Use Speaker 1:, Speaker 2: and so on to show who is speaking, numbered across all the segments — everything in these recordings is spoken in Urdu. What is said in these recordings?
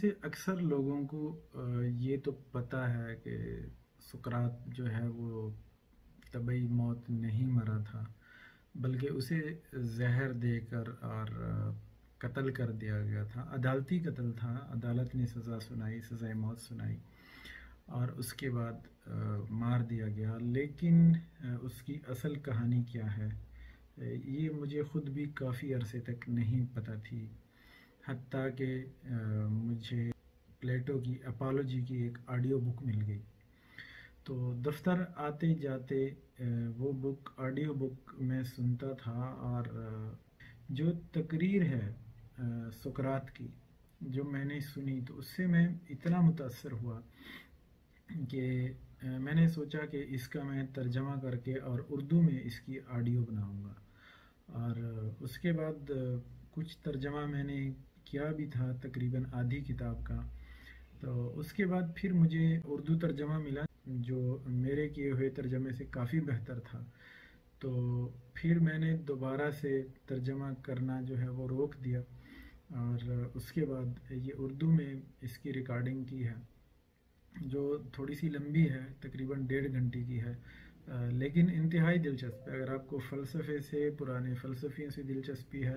Speaker 1: سے اکثر لوگوں کو یہ تو پتہ ہے کہ سکرات جو ہے وہ طبعی موت نہیں مرا تھا بلکہ اسے زہر دے کر اور قتل کر دیا گیا تھا عدالتی قتل تھا عدالت نے سزا سنائی سزائے موت سنائی اور اس کے بعد مار دیا گیا لیکن اس کی اصل کہانی کیا ہے یہ مجھے خود بھی کافی عرصے تک نہیں پتہ تھی حتیٰ کہ مجھے پلیٹو کی اپالوجی کی ایک آڈیو بک مل گئی تو دفتر آتے جاتے وہ بک آڈیو بک میں سنتا تھا اور جو تقریر ہے سکرات کی جو میں نے سنی تو اس سے میں اتنا متاثر ہوا کہ میں نے سوچا کہ اس کا میں ترجمہ کر کے اور اردو میں اس کی آڈیو بناؤں گا اور اس کے بعد کچھ ترجمہ میں نے کیا بھی تھا تقریباً آدھی کتاب کا تو اس کے بعد پھر مجھے اردو ترجمہ ملا جو میرے کیے ہوئے ترجمے سے کافی بہتر تھا تو پھر میں نے دوبارہ سے ترجمہ کرنا جو ہے وہ روک دیا اور اس کے بعد یہ اردو میں اس کی ریکارڈنگ کی ہے جو تھوڑی سی لمبی ہے تقریباً ڈیڑھ گھنٹے کی ہے لیکن انتہائی دلچسپ ہے اگر آپ کو فلسفے سے پرانے فلسفیوں سے دلچسپی ہے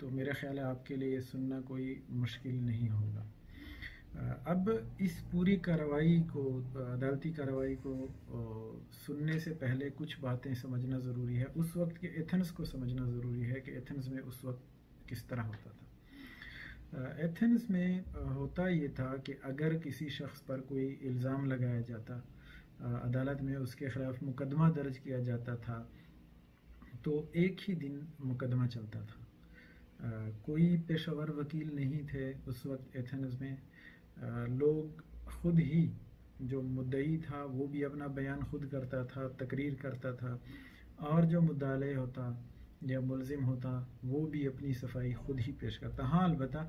Speaker 1: تو میرے خیال ہے آپ کے لیے یہ سننا کوئی مشکل نہیں ہوگا اب اس پوری کارروائی کو عدالتی کارروائی کو سننے سے پہلے کچھ باتیں سمجھنا ضروری ہے اس وقت کے ایتھنس کو سمجھنا ضروری ہے کہ ایتھنس میں اس وقت کس طرح ہوتا تھا ایتھنس میں ہوتا یہ تھا کہ اگر کسی شخص پر کوئی الزام لگایا جاتا عدالت میں اس کے خلاف مقدمہ درج کیا جاتا تھا تو ایک ہی دن مقدمہ چلتا تھا کوئی پیشہ ور وکیل نہیں تھے اس وقت ایتھنز میں لوگ خود ہی جو مدعی تھا وہ بھی اپنا بیان خود کرتا تھا تقریر کرتا تھا اور جو مدالے ہوتا یا ملزم ہوتا وہ بھی اپنی صفائی خود ہی پیش کرتا ہاں البتہ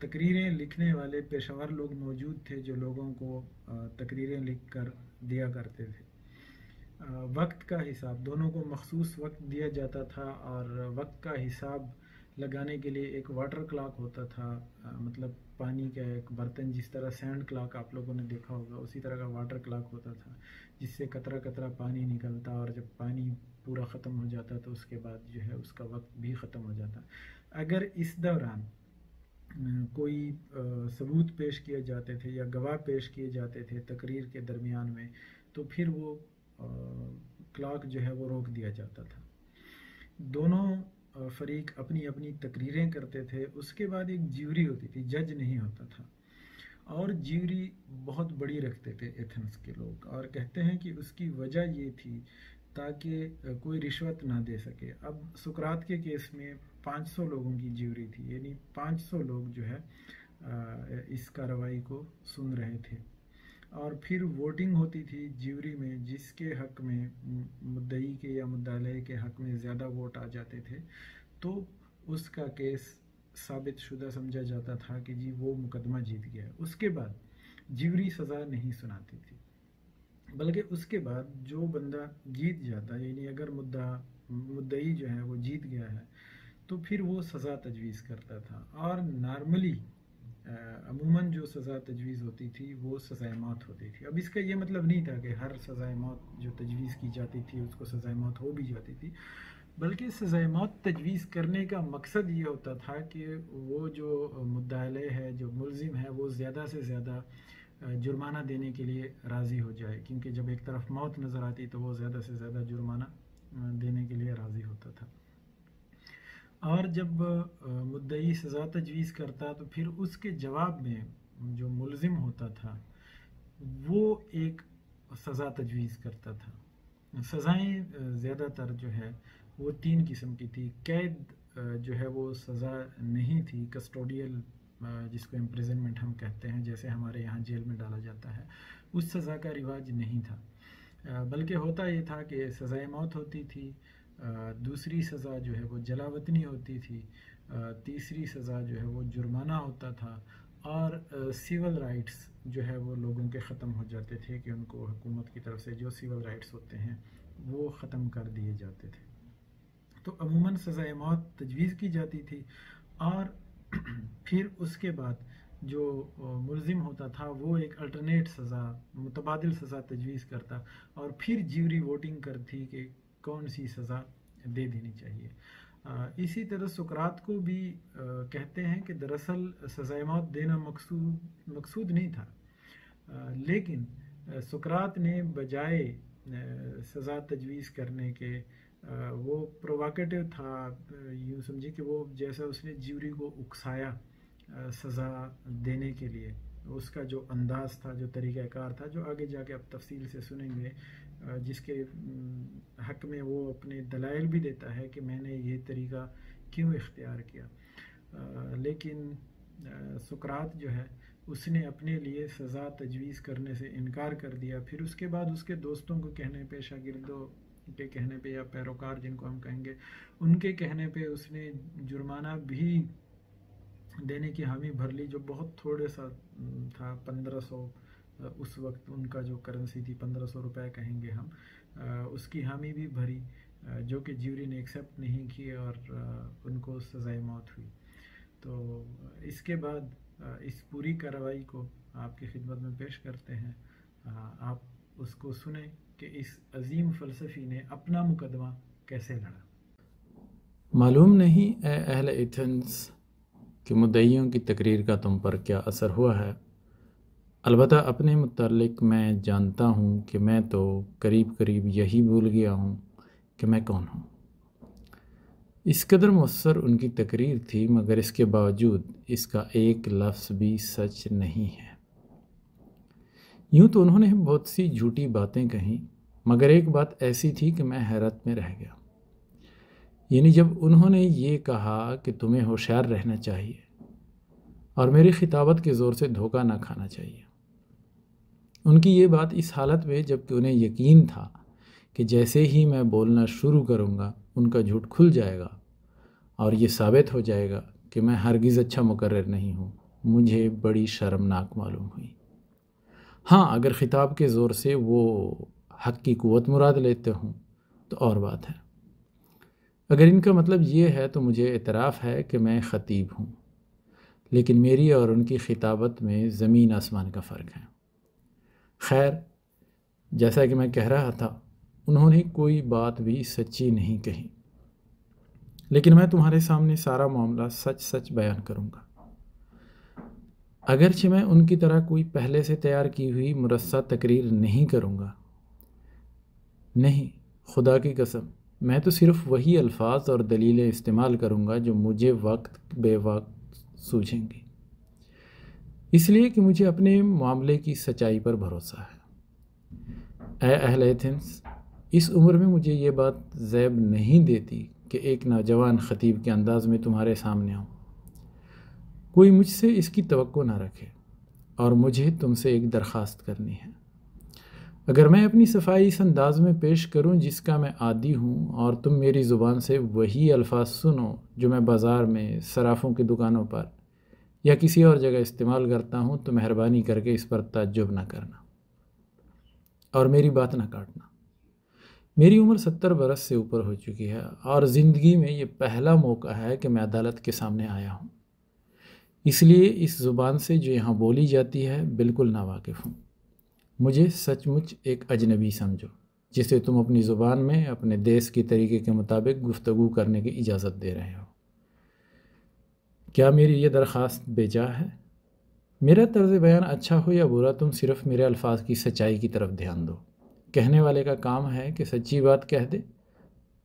Speaker 1: تقریریں لکھنے والے پیشہ ور لوگ موجود تھے جو لوگوں کو تقریریں لکھ کر دیا کرتے تھے وقت کا حساب دونوں کو مخصوص وقت دیا جاتا تھا اور وقت کا حساب لگانے کے لیے ایک واٹر کلاک ہوتا تھا مطلب پانی کا ایک برتن جس طرح سینڈ کلاک آپ لوگوں نے دیکھا ہوگا اسی طرح کا واٹر کلاک ہوتا تھا جس سے کترا کطرا پانی نکلتا اور جب پانی پورا ختم ہو جاتا تو اس کے بعد جو ہے اس کا وقت بھی ختم ہو جاتا اگر اس دوران کوئی ثبوت پیش کیے جاتے تھے یا گواہ پیش کیے جاتے تھے تقریر کے درمیان میں تو پھر وہ کلاک جو ہے وہ روک دیا جاتا تھا دونوں فریق اپنی اپنی تقریریں کرتے تھے اس کے بعد ایک جیوری ہوتی تھی جج نہیں ہوتا تھا اور جیوری بہت بڑی رکھتے تھے ایتھنس کے لوگ اور کہتے ہیں کہ اس کی وجہ یہ تھی تاکہ کوئی رشوت نہ دے سکے اب سکرات کے کیس میں پانچ سو لوگوں کی جیوری تھی یعنی پانچ سو لوگ جو ہے اس کارروائی کو سن رہے تھے اور پھر ووٹنگ ہوتی تھی جیوری میں جس کے حق میں مدعی کے یا مدالیہ کے حق میں زیادہ ووٹ آ جاتے تھے تو اس کا کیس ثابت شدہ سمجھا جاتا تھا کہ جی وہ مقدمہ جیت گیا اس کے بعد جیوری سزا نہیں سناتی تھی بلکہ اس کے بعد جو بندہ جیت جاتا یعنی اگر مدعا مدعی جو ہے وہ جیت گیا ہے تو پھر وہ سزا تجویز کرتا تھا اور نارملی عموماً جو سزا تجویز ہوتی تھی وہ سزائے موت ہوتی تھی اب اس کا یہ مطلب نہیں تھا کہ ہر سزائے موت جو تجویز کی جاتی تھی اس کو سزائے موت ہو بھی جاتی تھی بلکہ سزائے موت تجویز کرنے کا مقصد یہ ہوتا تھا کہ وہ جو مدعلے ہے جو ملزم ہے وہ زیادہ سے زیادہ جرمانہ دینے کے لیے راضی ہو جائے کیونکہ جب ایک طرف موت نظر آتی تو وہ زیادہ سے زیادہ جرمانہ دینے کے لیے راضی ہوتا تھا اور جب مدعی سزا تجویز کرتا تو پھر اس کے جواب میں جو ملزم ہوتا تھا وہ ایک سزا تجویز کرتا تھا سزائیں زیادہ تر جو ہے وہ تین قسم کی تھی قید جو ہے وہ سزا نہیں تھی کسٹوڈیل جس کو امپریزنمنٹ ہم کہتے ہیں جیسے ہمارے یہاں جیل میں ڈالا جاتا ہے اس سزا کا رواج نہیں تھا بلکہ ہوتا یہ تھا کہ سزائے موت ہوتی تھی دوسری سزا جو ہے وہ جلاوطنی ہوتی تھی تیسری سزا جو ہے وہ جرمانہ ہوتا تھا اور سیول رائٹس جو ہے وہ لوگوں کے ختم ہو جاتے تھے کہ ان کو حکومت کی طرف سے جو سیول رائٹس ہوتے ہیں وہ ختم کر دیے جاتے تھے تو عموماً سزائے موت تجویز کی جاتی تھی اور پھر اس کے بعد جو ملزم ہوتا تھا وہ ایک الٹرنیٹ سزا متبادل سزا تجویز کرتا اور پھر جیوری ووٹنگ کرتی کہ کون سی سزا دے دینی چاہیے اسی طرح سکرات کو بھی کہتے ہیں کہ دراصل سزائے موت دینا مقصود مقصود نہیں تھا لیکن سکرات نے بجائے سزا تجویز کرنے کے وہ پروواکیٹیو تھا یوں سمجھے کہ وہ جیسا اس نے جیوری کو اکسایا سزا دینے کے لیے اس کا جو انداز تھا جو طریقہ کار تھا جو آگے جا کے آپ تفصیل سے سنیں گے جس کے حق میں وہ اپنے دلائل بھی دیتا ہے کہ میں نے یہ طریقہ کیوں اختیار کیا لیکن سکرات جو ہے اس نے اپنے لیے سزا تجویز کرنے سے انکار کر دیا پھر اس کے بعد اس کے دوستوں کو کہنے پہ شاگردوں کے کہنے پہ یا پیروکار جن کو ہم کہیں گے ان کے کہنے پہ اس نے جرمانہ بھی دینے کی حامی بھر لی جو بہت تھوڑے سا تھا پندرہ سو مطلب اس وقت ان کا جو کرنسی تھی پندرہ سو روپے کہیں گے ہم اس کی حامی بھی بھری جو کہ جیوری نے ایکسیپٹ نہیں کی اور ان کو سزائے موت ہوئی تو اس کے بعد اس پوری کارروائی کو آپ کی خدمت میں پیش کرتے ہیں آپ اس کو سنیں کہ اس عظیم فلسفی نے اپنا مقدمہ کیسے لڑا معلوم نہیں اے اہل ایتھنس کہ مدعیوں کی تقریر کا تم پر کیا اثر ہوا ہے البتہ اپنے متعلق میں جانتا ہوں کہ میں تو قریب قریب یہی بھول گیا ہوں کہ میں کون ہوں اس قدر مؤثر ان کی تقریر تھی مگر اس کے باوجود اس کا ایک لفظ بھی سچ نہیں ہے یوں تو انہوں نے بہت سی جھوٹی باتیں کہیں مگر ایک بات ایسی تھی کہ میں حیرت میں رہ گیا یعنی جب انہوں نے یہ کہا کہ تمہیں ہوشیار رہنا چاہیے اور میری خطابت کے زور سے دھوکہ نہ کھانا چاہیے ان کی یہ بات اس حالت میں جب کہ انہیں یقین تھا کہ جیسے ہی میں بولنا شروع کروں گا ان کا جھوٹ کھل جائے گا اور یہ ثابت ہو جائے گا کہ میں ہرگز اچھا مقرر نہیں ہوں مجھے بڑی شرمناک معلوم ہوئی ہاں اگر خطاب کے زور سے وہ حق کی قوت مراد لیتے ہوں تو اور بات ہے اگر ان کا مطلب یہ ہے تو مجھے اعتراف ہے کہ میں خطیب ہوں لیکن میری اور ان کی خطابت میں زمین آسمان کا فرق ہے خیر جیسا کہ میں کہہ رہا تھا انہوں نے کوئی بات بھی سچی نہیں کہی لیکن میں تمہارے سامنے سارا معاملہ سچ سچ بیان کروں گا اگرچہ میں ان کی طرح کوئی پہلے سے تیار کی ہوئی مرصہ تقریر نہیں کروں گا نہیں خدا کی قسم میں تو صرف وہی الفاظ اور دلیلیں استعمال کروں گا جو مجھے وقت بے وقت سوجھیں گی اس لیے کہ مجھے اپنے معاملے کی سچائی پر بھروسہ ہے اے اہل ایتھنس اس عمر میں مجھے یہ بات زیب نہیں دیتی کہ ایک نوجوان خطیب کے انداز میں تمہارے سامنے آؤں کوئی مجھ سے اس کی توقع نہ رکھے اور مجھے تم سے ایک درخواست کرنی ہے اگر میں اپنی صفائی اس انداز میں پیش کروں جس کا میں عادی ہوں اور تم میری زبان سے وہی الفاظ سنو جو میں بازار میں صرافوں کی دکانوں پر یا کسی اور جگہ استعمال کرتا ہوں تو مہربانی کر کے اس پر تعجب نہ کرنا اور میری بات نہ کاٹنا میری عمر ستر برس سے اوپر ہو چکی ہے اور زندگی میں یہ پہلا موقع ہے کہ میں عدالت کے سامنے آیا ہوں اس لیے اس زبان سے جو یہاں بولی جاتی ہے بالکل ناواقف ہوں مجھے سچ مچ ایک اجنبی سمجھو جسے تم اپنی زبان میں اپنے دیس کی طریقے کے مطابق گفتگو کرنے کی اجازت دے رہے ہو کیا میری یہ درخواست بے جا ہے میرا طرز بیان اچھا ہو یا برا تم صرف میرے الفاظ کی سچائی کی طرف دھیان دو کہنے والے کا کام ہے کہ سچی بات کہہ دے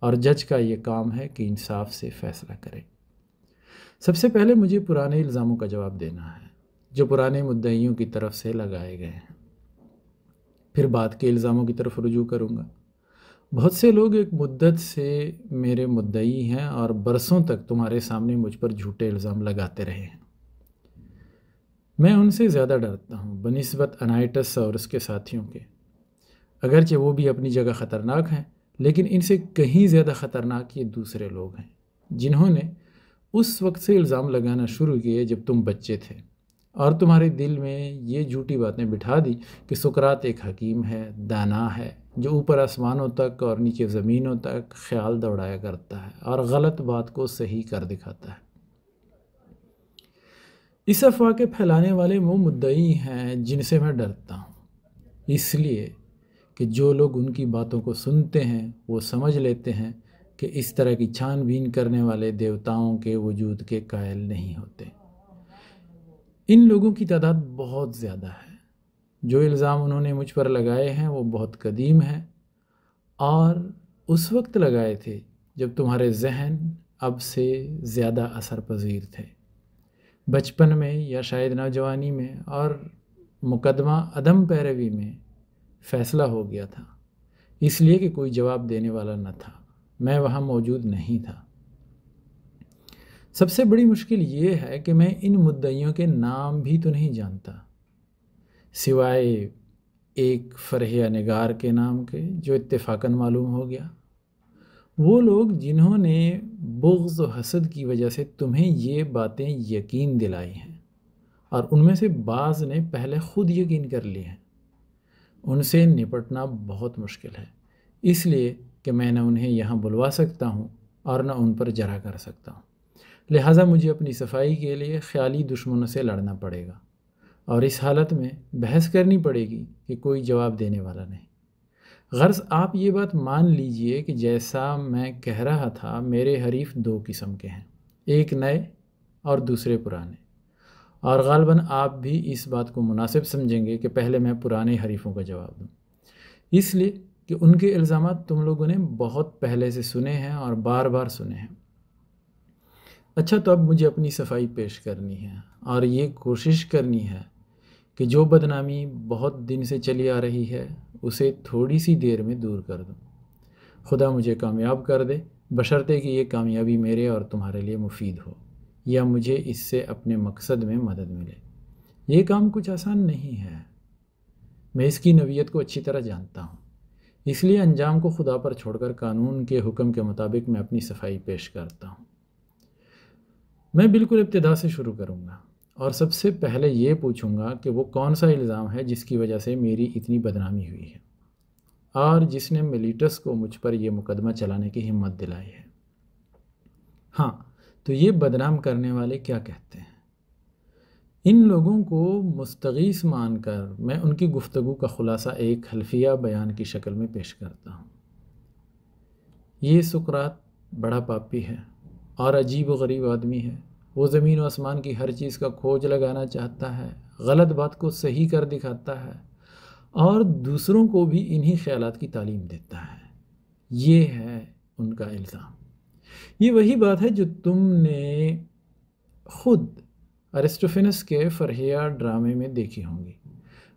Speaker 1: اور جج کا یہ کام ہے کہ انصاف سے فیصلہ کرے سب سے پہلے مجھے پرانے الزاموں کا جواب دینا ہے جو پرانے مدعیوں کی طرف سے لگائے گئے ہیں پھر بعد کے الزاموں کی طرف رجوع کروں گا بہت سے لوگ ایک مدت سے میرے مدعی ہیں اور برسوں تک تمہارے سامنے مجھ پر جھوٹے الزام لگاتے رہے ہیں میں ان سے زیادہ ڈرتا ہوں بنسبت انائٹس اور اس کے ساتھیوں کے اگرچہ وہ بھی اپنی جگہ خطرناک ہیں لیکن ان سے کہیں زیادہ خطرناک یہ دوسرے لوگ ہیں جنہوں نے اس وقت سے الزام لگانا شروع کیے جب تم بچے تھے اور تمہارے دل میں یہ جھوٹی باتیں بٹھا دی کہ سکرات ایک حکیم ہے دانا ہے جو اوپر آسمانوں تک اور نیچے زمینوں تک خیال دوڑایا کرتا ہے اور غلط بات کو صحیح کر دکھاتا ہے اس افواہ کے پھیلانے والے وہ مدعی ہیں جن سے میں ڈرتا ہوں اس لیے کہ جو لوگ ان کی باتوں کو سنتے ہیں وہ سمجھ لیتے ہیں کہ اس طرح کی چھان بین کرنے والے دیوتاؤں کے وجود کے قائل نہیں ہوتے ان لوگوں کی تعداد بہت زیادہ ہے جو الزام انہوں نے مجھ پر لگائے ہیں وہ بہت قدیم ہیں اور اس وقت لگائے تھے جب تمہارے ذہن اب سے زیادہ اثر پذیر تھے بچپن میں یا شاید نوجوانی میں اور مقدمہ عدم پیروی میں فیصلہ ہو گیا تھا اس لیے کہ کوئی جواب دینے والا نہ تھا میں وہاں موجود نہیں تھا سب سے بڑی مشکل یہ ہے کہ میں ان مدعیوں کے نام بھی تو نہیں جانتا سوائے ایک فرحیہ نگار کے نام کے جو اتفاقاً معلوم ہو گیا وہ لوگ جنہوں نے بغض و حسد کی وجہ سے تمہیں یہ باتیں یقین دلائی ہیں اور ان میں سے بعض نے پہلے خود یقین کر لی ہیں ان سے نپٹنا بہت مشکل ہے اس لیے کہ میں نہ انہیں یہاں بلوا سکتا ہوں اور نہ ان پر جرا کر سکتا ہوں لہٰذا مجھے اپنی صفائی کے لیے خیالی دشمنوں سے لڑنا پڑے گا اور اس حالت میں بحث کرنی پڑے گی کہ کوئی جواب دینے والا نہیں غرض آپ یہ بات مان لیجئے کہ جیسا میں کہہ رہا تھا میرے حریف دو قسم کے ہیں ایک نئے اور دوسرے پرانے اور غالباً آپ بھی اس بات کو مناسب سمجھیں گے کہ پہلے میں پرانے حریفوں کا جواب دوں اس لیے کہ ان کے الزامات تم لوگوں نے بہت پہلے سے سنے ہیں اور بار بار سنے ہیں اچھا تو اب مجھے اپنی صفائی پیش کرنی ہے اور یہ کوشش کرنی ہے کہ جو بدنامی بہت دن سے چلی آ رہی ہے اسے تھوڑی سی دیر میں دور کر دوں خدا مجھے کامیاب کر دے کہ یہ کامیابی میرے اور تمہارے لیے مفید ہو یا مجھے اس سے اپنے مقصد میں مدد ملے یہ کام کچھ آسان نہیں ہے میں اس کی نوعیت کو اچھی طرح جانتا ہوں اس لیے انجام کو خدا پر چھوڑ کر قانون کے حکم کے مطابق میں اپنی صفائی پیش کرتا ہوں میں بالکل ابتدا سے شروع کروں گا اور سب سے پہلے یہ پوچھوں گا کہ وہ کون سا الزام ہے جس کی وجہ سے میری اتنی بدنامی ہوئی ہے اور جس نے ملیٹس کو مجھ پر یہ مقدمہ چلانے کی ہمت دلائی ہے ہاں تو یہ بدنام کرنے والے کیا کہتے ہیں ان لوگوں کو مستغیث مان کر میں ان کی گفتگو کا خلاصہ ایک حلفیہ بیان کی شکل میں پیش کرتا ہوں یہ سکرات بڑا پاپی ہے اور عجیب و غریب آدمی ہے وہ زمین و آسمان کی ہر چیز کا کھوج لگانا چاہتا ہے غلط بات کو صحیح کر دکھاتا ہے اور دوسروں کو بھی انہی خیالات کی تعلیم دیتا ہے یہ ہے ان کا الزام یہ وہی بات ہے جو تم نے خود ارسٹوفینس کے فرحیہ ڈرامے میں دیکھی ہوں گی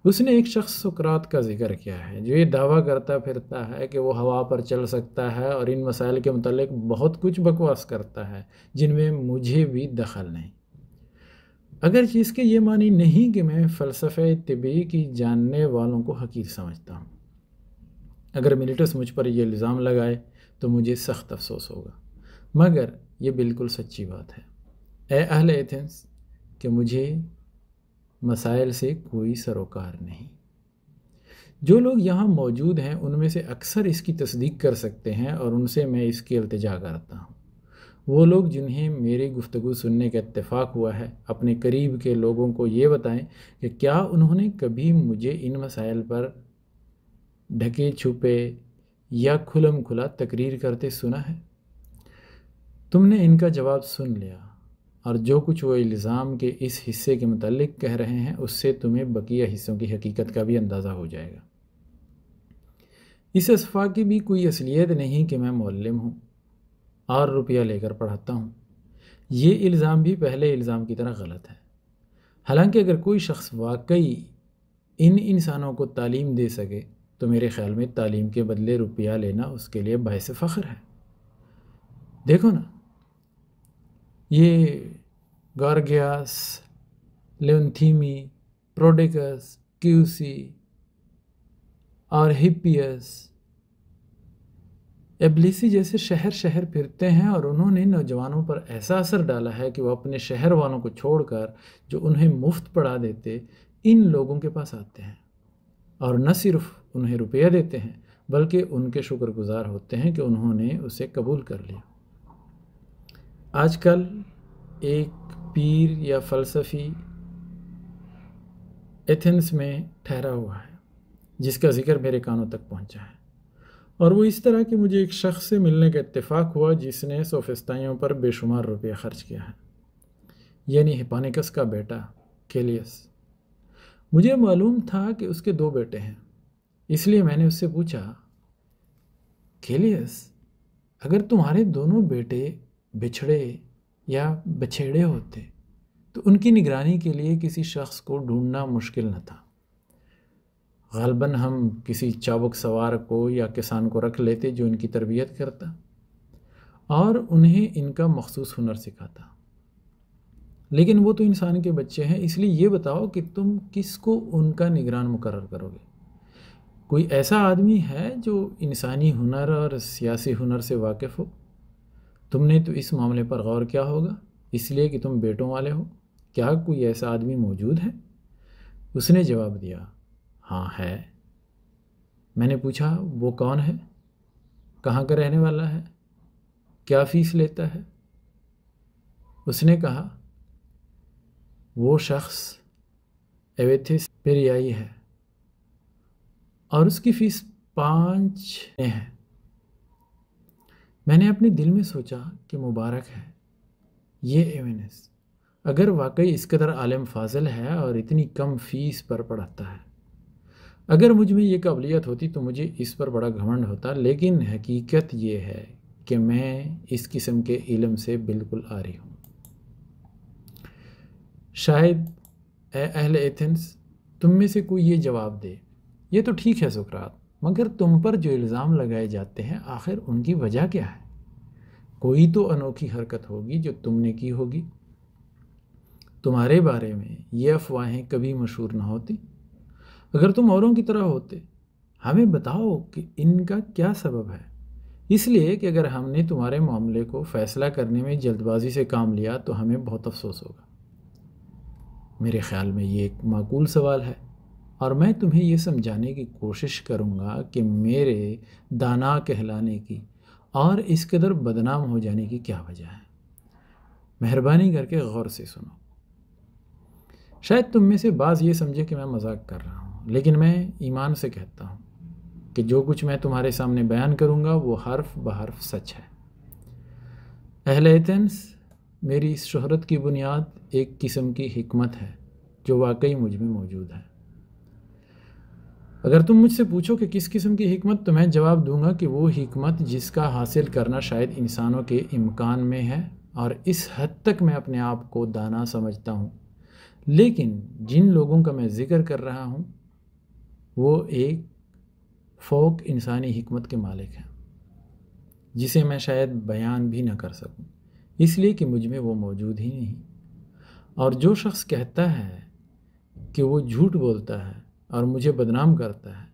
Speaker 1: اس نے ایک شخص سکرات کا ذکر کیا ہے جو یہ دعویٰ کرتا پھرتا ہے کہ وہ ہوا پر چل سکتا ہے اور ان مسائل کے متعلق بہت کچھ بکواس کرتا ہے جن میں مجھے بھی دخل نہیں اگر چیز کے یہ معنی نہیں کہ میں فلسفہ طبی کی جاننے والوں کو حقیق سمجھتا ہوں اگر ملیٹس مجھ پر یہ الزام لگائے تو مجھے سخت افسوس ہوگا مگر یہ بالکل سچی بات ہے اے اہل ایتھنس کہ مجھے مسائل سے کوئی سروکار نہیں جو لوگ یہاں موجود ہیں ان میں سے اکثر اس کی تصدیق کر سکتے ہیں اور ان سے میں اس کی التجا کرتا ہوں وہ لوگ جنہیں میری گفتگو سننے کا اتفاق ہوا ہے اپنے قریب کے لوگوں کو یہ بتائیں کہ کیا انہوں نے کبھی مجھے ان مسائل پر ڈھکے چھپے یا کھلم کھلا تقریر کرتے سنا ہے تم نے ان کا جواب سن لیا اور جو کچھ وہ الزام کے اس حصے کے متعلق کہہ رہے ہیں اس سے تمہیں بقیہ حصوں کی حقیقت کا بھی اندازہ ہو جائے گا اس اصفا کی بھی کوئی اصلیت نہیں کہ میں معلم ہوں اور روپیہ لے کر پڑھاتا ہوں یہ الزام بھی پہلے الزام کی طرح غلط ہے حالانکہ اگر کوئی شخص واقعی ان انسانوں کو تعلیم دے سکے تو میرے خیال میں تعلیم کے بدلے روپیہ لینا اس کے لیے باعث فخر ہے دیکھو نا یہ گارگیاس لیونتھیمی پروڈیکس کیوسی اور ہپیس ایبلیسی جیسے شہر شہر پھرتے ہیں اور انہوں نے نوجوانوں پر ایسا اثر ڈالا ہے کہ وہ اپنے شہر والوں کو چھوڑ کر جو انہیں مفت پڑھا دیتے ان لوگوں کے پاس آتے ہیں اور نہ صرف انہیں روپیہ دیتے ہیں بلکہ ان کے شکر گزار ہوتے ہیں کہ انہوں نے اسے قبول کر لیا آج کل ایک پیر یا فلسفی ایتھنس میں ٹھہرا ہوا ہے جس کا ذکر میرے کانوں تک پہنچا ہے اور وہ اس طرح کہ مجھے ایک شخص سے ملنے کا اتفاق ہوا جس نے سوفستائیوں پر بے شمار روپیہ خرچ کیا ہے یعنی ہپانیکس کا بیٹا کیلیس مجھے معلوم تھا کہ اس کے دو بیٹے ہیں اس لیے میں نے اس سے پوچھا کیلیس اگر تمہارے دونوں بیٹے بچھڑے یا بچھیڑے ہوتے تو ان کی نگرانی کے لیے کسی شخص کو ڈھونڈنا مشکل نہ تھا غالباً ہم کسی چاوک سوار کو یا کسان کو رکھ لیتے جو ان کی تربیت کرتا اور انہیں ان کا مخصوص ہنر سکھاتا لیکن وہ تو انسان کے بچے ہیں اس لیے یہ بتاؤ کہ تم کس کو ان کا نگران مقرر کرو گے کوئی ایسا آدمی ہے جو انسانی ہنر اور سیاسی ہنر سے واقف ہو تم نے تو اس معاملے پر غور کیا ہوگا اس لیے کہ تم بیٹوں والے ہو کیا کوئی ایسا آدمی موجود ہے اس نے جواب دیا ہاں ہے میں نے پوچھا وہ کون ہے کہاں کا رہنے والا ہے کیا فیس لیتا ہے اس نے کہا وہ شخص ایویتھس پیریائی ہے اور اس کی فیس پانچ ہے میں نے اپنے دل میں سوچا کہ مبارک ہے یہ ایونس اگر واقعی اس قدر عالم فاضل ہے اور اتنی کم فیس پر پڑھاتا ہے اگر مجھ میں یہ قابلیت ہوتی تو مجھے اس پر بڑا گھمنڈ ہوتا لیکن حقیقت یہ ہے کہ میں اس قسم کے علم سے بالکل آ رہی ہوں شاید اے اہل ایتھنس تم میں سے کوئی یہ جواب دے یہ تو ٹھیک ہے سکرات مگر تم پر جو الزام لگائے جاتے ہیں آخر ان کی وجہ کیا ہے کوئی تو انوکھی حرکت ہوگی جو تم نے کی ہوگی تمہارے بارے میں یہ افواہیں کبھی مشہور نہ ہوتی اگر تم اوروں کی طرح ہوتے ہمیں بتاؤ کہ ان کا کیا سبب ہے اس لیے کہ اگر ہم نے تمہارے معاملے کو فیصلہ کرنے میں جلد بازی سے کام لیا تو ہمیں بہت افسوس ہوگا میرے خیال میں یہ ایک معقول سوال ہے اور میں تمہیں یہ سمجھانے کی کوشش کروں گا کہ میرے دانا کہلانے کی اور اس قدر بدنام ہو جانے کی کیا وجہ ہے مہربانی کر کے غور سے سنو شاید تم میں سے بعض یہ سمجھے کہ میں مذاق کر رہا ہوں لیکن میں ایمان سے کہتا ہوں کہ جو کچھ میں تمہارے سامنے بیان کروں گا وہ حرف بحرف سچ ہے اہل ایتنس میری اس شہرت کی بنیاد ایک قسم کی حکمت ہے جو واقعی مجھ میں موجود ہے اگر تم مجھ سے پوچھو کہ کس قسم کی حکمت تو میں جواب دوں گا کہ وہ حکمت جس کا حاصل کرنا شاید انسانوں کے امکان میں ہے اور اس حد تک میں اپنے آپ کو دانا سمجھتا ہوں لیکن جن لوگوں کا میں ذکر کر رہا ہوں وہ ایک فوق انسانی حکمت کے مالک ہیں جسے میں شاید بیان بھی نہ کر سکوں اس لیے کہ مجھ میں وہ موجود ہی نہیں اور جو شخص کہتا ہے کہ وہ جھوٹ بولتا ہے اور مجھے بدنام کرتا ہے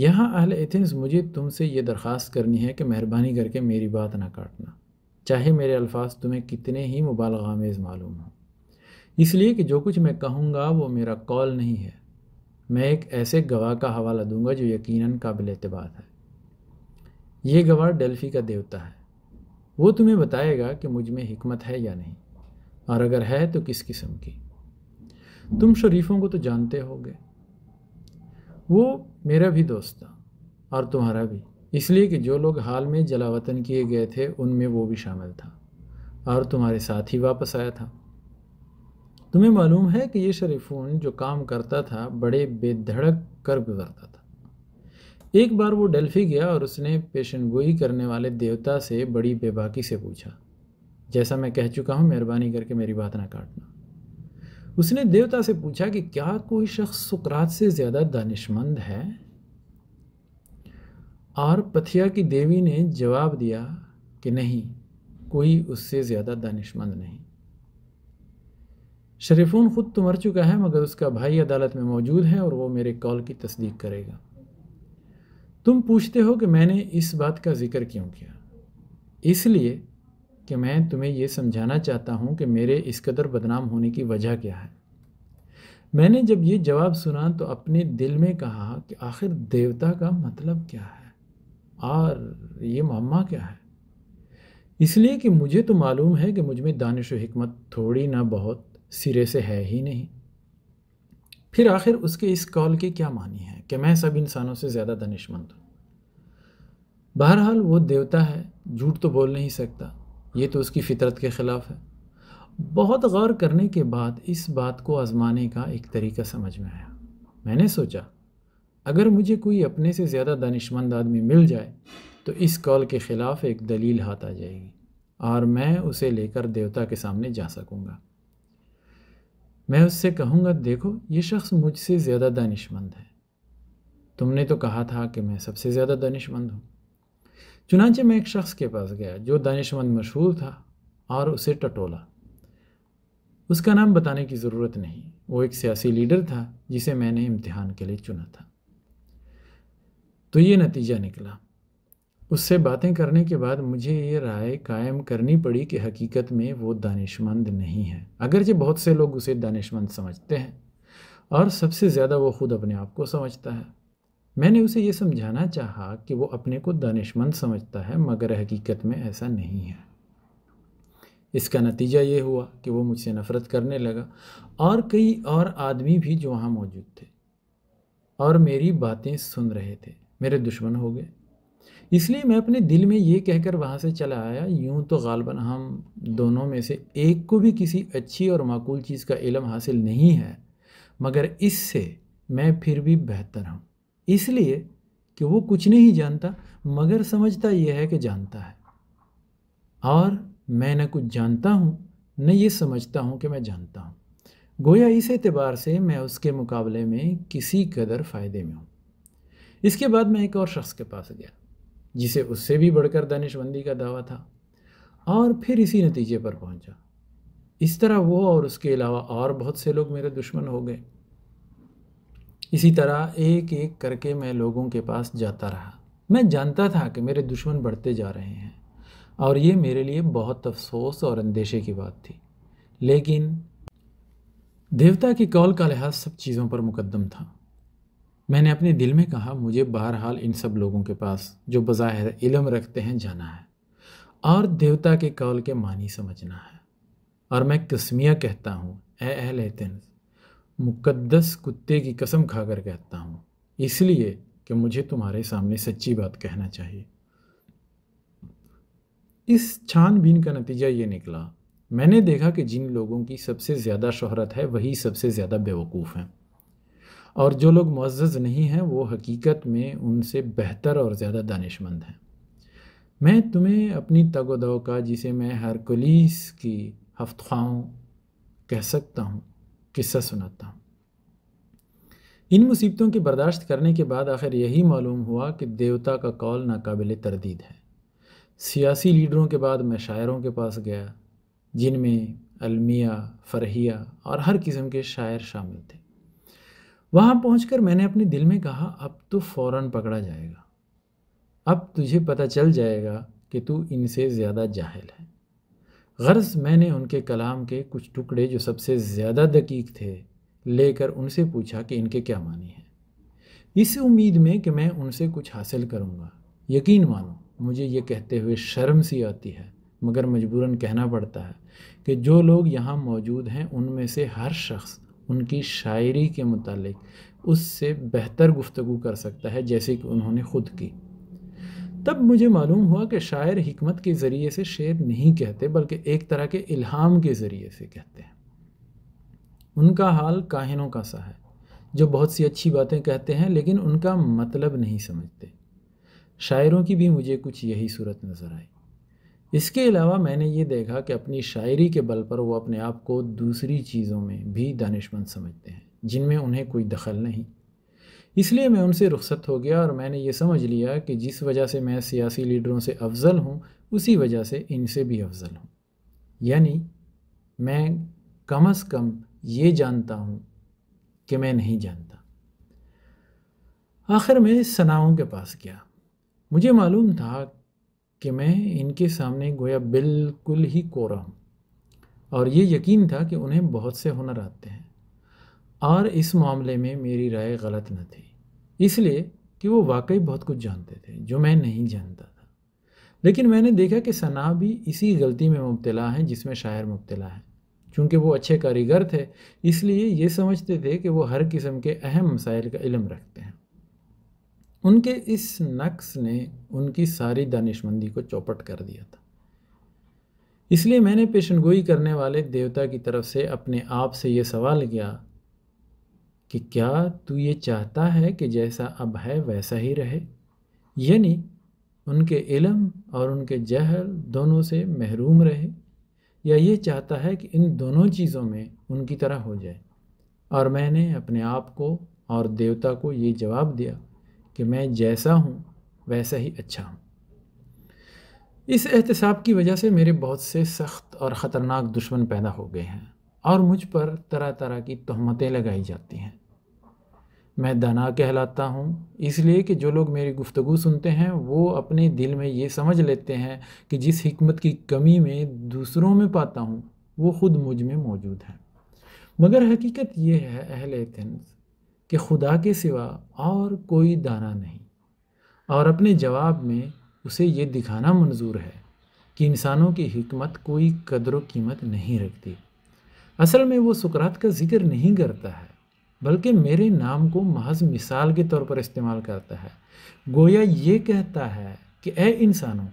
Speaker 1: یہاں اہل ایتھنس مجھے تم سے یہ درخواست کرنی ہے کہ مہربانی کر کے میری بات نہ کاٹنا چاہے میرے الفاظ تمہیں کتنے ہی مبالغہ آمیز معلوم ہوں اس لیے کہ جو کچھ میں کہوں گا وہ میرا کال نہیں ہے میں ایک ایسے گواہ کا حوالہ دوں گا جو یقیناً قابل اعتبار ہے یہ گواہ ڈیلفی کا دیوتا ہے وہ تمہیں بتائے گا کہ مجھ میں حکمت ہے یا نہیں اور اگر ہے تو کس قسم کی تم شریفوں کو تو جانتے ہو گے وہ میرا بھی دوست تھا اور تمہارا بھی اس لیے کہ جو لوگ حال میں جلا وطن کیے گئے تھے ان میں وہ بھی شامل تھا اور تمہارے ساتھ ہی واپس آیا تھا تمہیں معلوم ہے کہ یہ شریفون جو کام کرتا تھا بڑے بے دھڑک کر گزرتا تھا ایک بار وہ ڈیلفی گیا اور اس نے پیشن گوئی کرنے والے دیوتا سے بڑی بے باکی سے پوچھا جیسا میں کہہ چکا ہوں مہربانی کر کے میری بات نہ کاٹنا اس نے دیوتا سے پوچھا کہ کیا کوئی شخص سکرات سے زیادہ دانش مند ہے اور پتھیا کی دیوی نے جواب دیا کہ نہیں کوئی اس سے زیادہ دانش مند نہیں شریفون خود تو مر چکا ہے مگر اس کا بھائی عدالت میں موجود ہے اور وہ میرے کال کی تصدیق کرے گا تم پوچھتے ہو کہ میں نے اس بات کا ذکر کیوں کیا اس لیے کہ میں تمہیں یہ سمجھانا چاہتا ہوں کہ میرے اس قدر بدنام ہونے کی وجہ کیا ہے میں نے جب یہ جواب سنا تو اپنے دل میں کہا کہ آخر دیوتا کا مطلب کیا ہے اور یہ معمہ کیا ہے اس لیے کہ مجھے تو معلوم ہے کہ مجھ میں دانش و حکمت تھوڑی نہ بہت سرے سے ہے ہی نہیں پھر آخر اس کے اس کال کے کیا معنی ہے کہ میں سب انسانوں سے زیادہ دانش مند ہوں بہرحال وہ دیوتا ہے جھوٹ تو بول نہیں سکتا یہ تو اس کی فطرت کے خلاف ہے بہت غور کرنے کے بعد اس بات کو آزمانے کا ایک طریقہ سمجھ میں آیا میں نے سوچا اگر مجھے کوئی اپنے سے زیادہ دانشمند آدمی مل جائے تو اس کال کے خلاف ایک دلیل ہاتھ آ جائے گی اور میں اسے لے کر دیوتا کے سامنے جا سکوں گا میں اس سے کہوں گا دیکھو یہ شخص مجھ سے زیادہ دانشمند ہے تم نے تو کہا تھا کہ میں سب سے زیادہ دانشمند ہوں چنانچہ میں ایک شخص کے پاس گیا جو دانش مند مشہور تھا اور اسے ٹٹولا اس کا نام بتانے کی ضرورت نہیں وہ ایک سیاسی لیڈر تھا جسے میں نے امتحان کے لیے چنا تھا تو یہ نتیجہ نکلا اس سے باتیں کرنے کے بعد مجھے یہ رائے قائم کرنی پڑی کہ حقیقت میں وہ دانش مند نہیں ہے اگرچہ بہت سے لوگ اسے دانش مند سمجھتے ہیں اور سب سے زیادہ وہ خود اپنے آپ کو سمجھتا ہے میں نے اسے یہ سمجھانا چاہا کہ وہ اپنے کو دانش مند سمجھتا ہے مگر حقیقت میں ایسا نہیں ہے اس کا نتیجہ یہ ہوا کہ وہ مجھ سے نفرت کرنے لگا اور کئی اور آدمی بھی جو وہاں موجود تھے اور میری باتیں سن رہے تھے میرے دشمن ہو گئے اس لیے میں اپنے دل میں یہ کہہ کر وہاں سے چلا آیا یوں تو غالباً ہم دونوں میں سے ایک کو بھی کسی اچھی اور معقول چیز کا علم حاصل نہیں ہے مگر اس سے میں پھر بھی بہتر ہوں اس لیے کہ وہ کچھ نہیں جانتا مگر سمجھتا یہ ہے کہ جانتا ہے اور میں نہ کچھ جانتا ہوں نہ یہ سمجھتا ہوں کہ میں جانتا ہوں گویا اس اعتبار سے میں اس کے مقابلے میں کسی قدر فائدے میں ہوں اس کے بعد میں ایک اور شخص کے پاس گیا جسے اس سے بھی بڑھ کر دانش مندی کا دعویٰ تھا اور پھر اسی نتیجے پر پہنچا اس طرح وہ اور اس کے علاوہ اور بہت سے لوگ میرے دشمن ہو گئے اسی طرح ایک ایک کر کے میں لوگوں کے پاس جاتا رہا میں جانتا تھا کہ میرے دشمن بڑھتے جا رہے ہیں اور یہ میرے لیے بہت افسوس اور اندیشے کی بات تھی لیکن دیوتا کی کال کا لحاظ سب چیزوں پر مقدم تھا میں نے اپنے دل میں کہا مجھے بہرحال ان سب لوگوں کے پاس جو بظاہر علم رکھتے ہیں جانا ہے اور دیوتا کے کال کے معنی سمجھنا ہے اور میں قسمیہ کہتا ہوں اے اہل ل مقدس کتے کی قسم کھا کر کہتا ہوں اس لیے کہ مجھے تمہارے سامنے سچی بات کہنا چاہیے اس چھان بین کا نتیجہ یہ نکلا میں نے دیکھا کہ جن لوگوں کی سب سے زیادہ شہرت ہے وہی سب سے زیادہ بیوقوف ہیں اور جو لوگ معزز نہیں ہیں وہ حقیقت میں ان سے بہتر اور زیادہ دانش مند ہیں میں تمہیں اپنی تگ و دو کا جسے میں ہر کلیس کی ہفت خواہوں کہہ سکتا ہوں قصہ سناتا ہوں ان مصیبتوں کی برداشت کرنے کے بعد آخر یہی معلوم ہوا کہ دیوتا کا کال ناقابل تردید ہے سیاسی لیڈروں کے بعد میں شاعروں کے پاس گیا جن میں المیہ فرحیہ اور ہر قسم کے شاعر شامل تھے وہاں پہنچ کر میں نے اپنے دل میں کہا اب تو فوراً پکڑا جائے گا اب تجھے پتہ چل جائے گا کہ تو ان سے زیادہ جاہل ہے غرض میں نے ان کے کلام کے کچھ ٹکڑے جو سب سے زیادہ دقیق تھے لے کر ان سے پوچھا کہ ان کے کیا معنی ہیں اس امید میں کہ میں ان سے کچھ حاصل کروں گا یقین مانو مجھے یہ کہتے ہوئے شرم سی آتی ہے مگر مجبوراً کہنا پڑتا ہے کہ جو لوگ یہاں موجود ہیں ان میں سے ہر شخص ان کی شاعری کے متعلق اس سے بہتر گفتگو کر سکتا ہے جیسے کہ انہوں نے خود کی تب مجھے معلوم ہوا کہ شاعر حکمت کے ذریعے سے شعر نہیں کہتے بلکہ ایک طرح کے الہام کے ذریعے سے کہتے ہیں ان کا حال کاہنوں کا سا ہے جو بہت سی اچھی باتیں کہتے ہیں لیکن ان کا مطلب نہیں سمجھتے شاعروں کی بھی مجھے کچھ یہی صورت نظر آئی اس کے علاوہ میں نے یہ دیکھا کہ اپنی شاعری کے بل پر وہ اپنے آپ کو دوسری چیزوں میں بھی دانش مند سمجھتے ہیں جن میں انہیں کوئی دخل نہیں اس لیے میں ان سے رخصت ہو گیا اور میں نے یہ سمجھ لیا کہ جس وجہ سے میں سیاسی لیڈروں سے افضل ہوں اسی وجہ سے ان سے بھی افضل ہوں یعنی میں کم از کم یہ جانتا ہوں کہ میں نہیں جانتا آخر میں سناؤں کے پاس گیا مجھے معلوم تھا کہ میں ان کے سامنے گویا بالکل ہی کورا ہوں اور یہ یقین تھا کہ انہیں بہت سے ہنر آتے ہیں اور اس معاملے میں میری رائے غلط نہ تھی اس لیے کہ وہ واقعی بہت کچھ جانتے تھے جو میں نہیں جانتا تھا لیکن میں نے دیکھا کہ ثنا بھی اسی غلطی میں مبتلا ہیں جس میں شاعر مبتلا ہیں چونکہ وہ اچھے کاریگر تھے اس لیے یہ سمجھتے تھے کہ وہ ہر قسم کے اہم مسائل کا علم رکھتے ہیں ان کے اس نقص نے ان کی ساری دانش مندی کو چوپٹ کر دیا تھا اس لیے میں نے پیشن گوئی کرنے والے دیوتا کی طرف سے اپنے آپ سے یہ سوال کیا کہ کیا تو یہ چاہتا ہے کہ جیسا اب ہے ویسا ہی رہے یعنی ان کے علم اور ان کے جہل دونوں سے محروم رہے یا یہ چاہتا ہے کہ ان دونوں چیزوں میں ان کی طرح ہو جائے اور میں نے اپنے آپ کو اور دیوتا کو یہ جواب دیا کہ میں جیسا ہوں ویسا ہی اچھا ہوں اس احتساب کی وجہ سے میرے بہت سے سخت اور خطرناک دشمن پیدا ہو گئے ہیں اور مجھ پر طرح طرح کی تہمتیں لگائی جاتی ہیں میں دانا کہلاتا ہوں اس لیے کہ جو لوگ میری گفتگو سنتے ہیں وہ اپنے دل میں یہ سمجھ لیتے ہیں کہ جس حکمت کی کمی میں دوسروں میں پاتا ہوں وہ خود مجھ میں موجود ہیں مگر حقیقت یہ ہے اہل ایتھنز کہ خدا کے سوا اور کوئی دانا نہیں اور اپنے جواب میں اسے یہ دکھانا منظور ہے کہ انسانوں کی حکمت کوئی قدر و قیمت نہیں رکھتی اصل میں وہ سکرات کا ذکر نہیں کرتا ہے بلکہ میرے نام کو محض مثال کے طور پر استعمال کرتا ہے گویا یہ کہتا ہے کہ اے انسانوں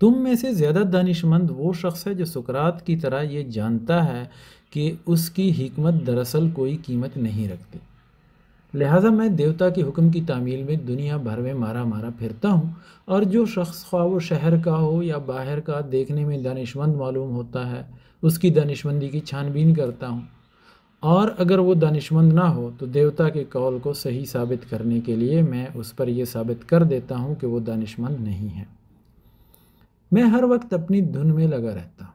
Speaker 1: تم میں سے زیادہ دانش مند وہ شخص ہے جو سکرات کی طرح یہ جانتا ہے کہ اس کی حکمت دراصل کوئی قیمت نہیں رکھتی لہٰذا میں دیوتا کے حکم کی تعمیل میں دنیا بھر میں مارا مارا پھرتا ہوں اور جو شخص خواہ وہ شہر کا ہو یا باہر کا دیکھنے میں دانشمند معلوم ہوتا ہے اس کی دانشمندی کی چھان بین کرتا ہوں اور اگر وہ دانشمند نہ ہو تو دیوتا کے قول کو صحیح ثابت کرنے کے لیے میں اس پر یہ ثابت کر دیتا ہوں کہ وہ دانشمند نہیں ہے میں ہر وقت اپنی دھن میں لگا رہتا ہوں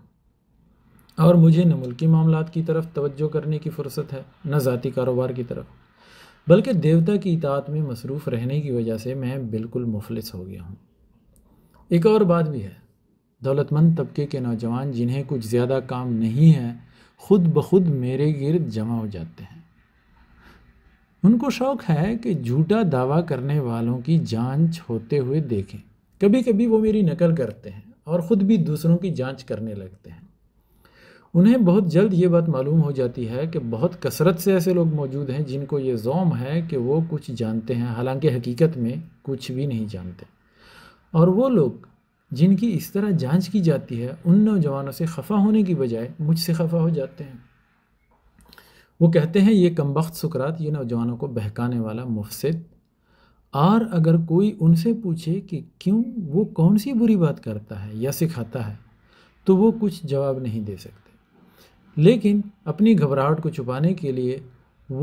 Speaker 1: اور مجھے نہ ملکی معاملات کی طرف توجہ کرنے کی فرصت ہے نہ ذاتی کاروبار کی طرف بلکہ دیوتا کی اطاعت میں مصروف رہنے کی وجہ سے میں بالکل مفلس ہو گیا ہوں ایک اور بات بھی ہے دولت مند طبقے کے نوجوان جنہیں کچھ زیادہ کام نہیں ہے خود بخود میرے گرد جمع ہو جاتے ہیں ان کو شوق ہے کہ جھوٹا دعویٰ کرنے والوں کی جانچ ہوتے ہوئے دیکھیں کبھی کبھی وہ میری نقل کرتے ہیں اور خود بھی دوسروں کی جانچ کرنے لگتے ہیں انہیں بہت جلد یہ بات معلوم ہو جاتی ہے کہ بہت کثرت سے ایسے لوگ موجود ہیں جن کو یہ زوم ہے کہ وہ کچھ جانتے ہیں حالانکہ حقیقت میں کچھ بھی نہیں جانتے اور وہ لوگ جن کی اس طرح جانچ کی جاتی ہے ان نوجوانوں سے خفا ہونے کی بجائے مجھ سے خفا ہو جاتے ہیں وہ کہتے ہیں یہ کمبخت سکرات یہ نوجوانوں کو بہکانے والا مفسد اور اگر کوئی ان سے پوچھے کہ کیوں وہ کون سی بری بات کرتا ہے یا سکھاتا ہے تو وہ کچھ جواب نہیں دے سکتے لیکن اپنی گھبراہٹ کو چھپانے کے لیے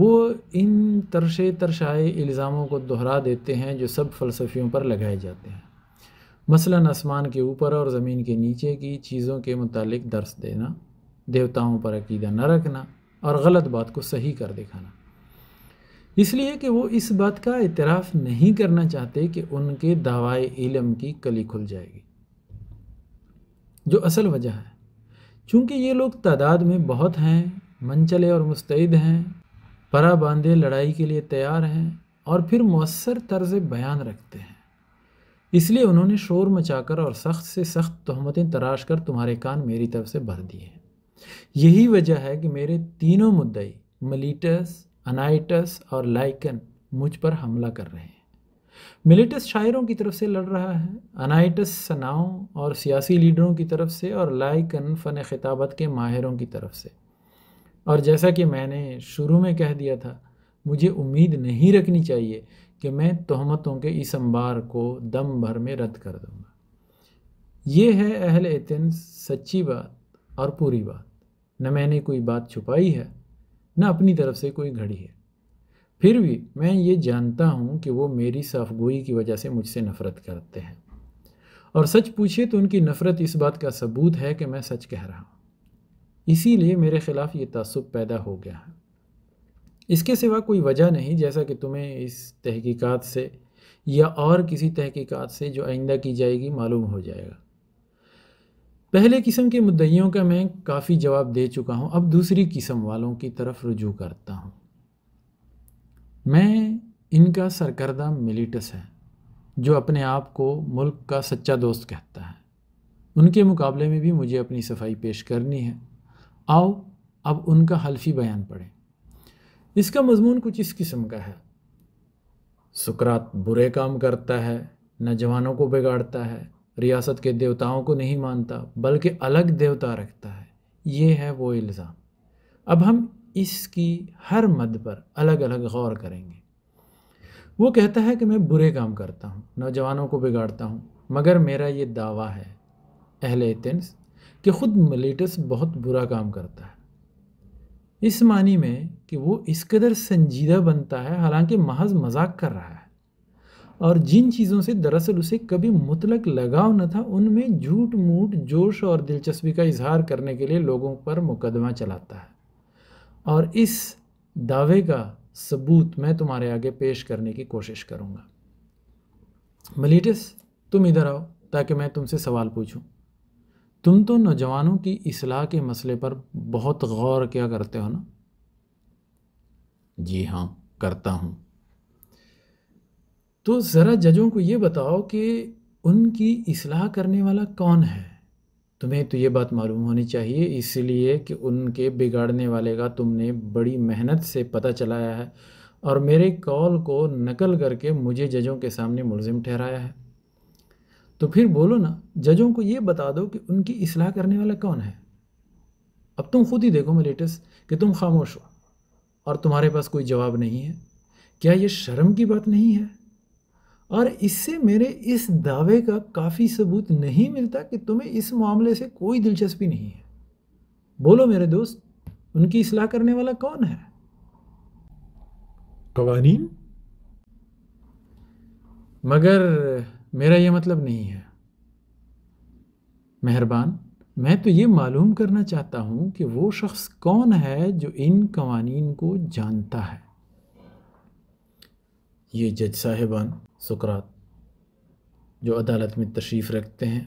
Speaker 1: وہ ان ترشے ترشائے الزاموں کو دہرا دیتے ہیں جو سب فلسفیوں پر لگائے جاتے ہیں مثلا آسمان کے اوپر اور زمین کے نیچے کی چیزوں کے متعلق درس دینا دیوتاؤں پر عقیدہ نہ رکھنا اور غلط بات کو صحیح کر دکھانا اس لیے کہ وہ اس بات کا اعتراف نہیں کرنا چاہتے کہ ان کے دعوی علم کی کلی کھل جائے گی جو اصل وجہ ہے چونکہ یہ لوگ تعداد میں بہت ہیں منچلے اور مستعد ہیں پرا باندھے لڑائی کے لیے تیار ہیں اور پھر مؤثر طرز بیان رکھتے ہیں اس لیے انہوں نے شور مچا کر اور سخت سے سخت تہمتیں تراش کر تمہارے کان میری طرف سے بھر دی ہیں یہی وجہ ہے کہ میرے تینوں مدعی ملیٹس انائٹس اور لائکن مجھ پر حملہ کر رہے ہیں ملیٹس شاعروں کی طرف سے لڑ رہا ہے انائٹس صناؤں اور سیاسی لیڈروں کی طرف سے اور لائکن فن خطابت کے ماہروں کی طرف سے اور جیسا کہ میں نے شروع میں کہہ دیا تھا مجھے امید نہیں رکھنی چاہیے کہ میں تہمتوں کے اس انبار کو دم بھر میں رد کر دوں گا یہ ہے اہل عتنس سچی بات اور پوری بات نہ میں نے کوئی بات چھپائی ہے نہ اپنی طرف سے کوئی گھڑی ہے پھر بھی میں یہ جانتا ہوں کہ وہ میری صاف گوئی کی وجہ سے مجھ سے نفرت کرتے ہیں اور سچ پوچھے تو ان کی نفرت اس بات کا ثبوت ہے کہ میں سچ کہہ رہا ہوں اسی لیے میرے خلاف یہ تعصب پیدا ہو گیا ہے اس کے سوا کوئی وجہ نہیں جیسا کہ تمہیں اس تحقیقات سے یا اور کسی تحقیقات سے جو آئندہ کی جائے گی معلوم ہو جائے گا پہلے قسم کے مدعیوں کا میں کافی جواب دے چکا ہوں اب دوسری قسم والوں کی طرف رجوع کرتا ہوں میں ان کا سرکردہ ملیٹس ہے جو اپنے آپ کو ملک کا سچا دوست کہتا ہے ان کے مقابلے میں بھی مجھے اپنی صفائی پیش کرنی ہے آؤ اب ان کا حلفی بیان پڑھیں اس کا مضمون کچھ اس قسم کا ہے سکرات برے کام کرتا ہے نوجوانوں کو بگاڑتا ہے ریاست کے دیوتاؤں کو نہیں مانتا بلکہ الگ دیوتا رکھتا ہے یہ ہے وہ الزام اب ہم اس کی ہر مد پر الگ الگ غور کریں گے وہ کہتا ہے کہ میں برے کام کرتا ہوں نوجوانوں کو بگاڑتا ہوں مگر میرا یہ دعویٰ ہے اہل ایتنس کہ خود ملیٹس بہت برا کام کرتا ہے اس معنی میں کہ وہ اس قدر سنجیدہ بنتا ہے حالانکہ محض مذاق کر رہا ہے اور جن چیزوں سے دراصل اسے کبھی مطلق لگاؤ نہ تھا ان میں جھوٹ موٹ جوش اور دلچسپی کا اظہار کرنے کے لیے لوگوں پر مقدمہ چلاتا ہے اور اس دعوے کا ثبوت میں تمہارے آگے پیش کرنے کی کوشش کروں گا ملیٹس تم ادھر آؤ تاکہ میں تم سے سوال پوچھوں تم تو نوجوانوں کی اصلاح کے مسئلے پر بہت غور کیا کرتے ہو نا جی ہاں کرتا ہوں تو ذرا ججوں کو یہ بتاؤ کہ ان کی اصلاح کرنے والا کون ہے تمہیں تو یہ بات معلوم ہونی چاہیے اس لیے کہ ان کے بگاڑنے والے کا تم نے بڑی محنت سے پتہ چلایا ہے اور میرے کال کو نقل کر کے مجھے ججوں کے سامنے ملزم ٹھہرایا ہے تو پھر بولو نا ججوں کو یہ بتا دو کہ ان کی اصلاح کرنے والا کون ہے اب تم خود ہی دیکھو میں لیٹس کہ تم خاموش ہو اور تمہارے پاس کوئی جواب نہیں ہے کیا یہ شرم کی بات نہیں ہے اور اس سے میرے اس دعوے کا کافی ثبوت نہیں ملتا کہ تمہیں اس معاملے سے کوئی دلچسپی نہیں ہے بولو میرے دوست ان کی اصلاح کرنے والا کون ہے قوانین مگر میرا یہ مطلب نہیں ہے مہربان میں تو یہ معلوم کرنا چاہتا ہوں کہ وہ شخص کون ہے جو ان قوانین کو جانتا ہے یہ جج صاحبان سکرات جو عدالت میں تشریف رکھتے ہیں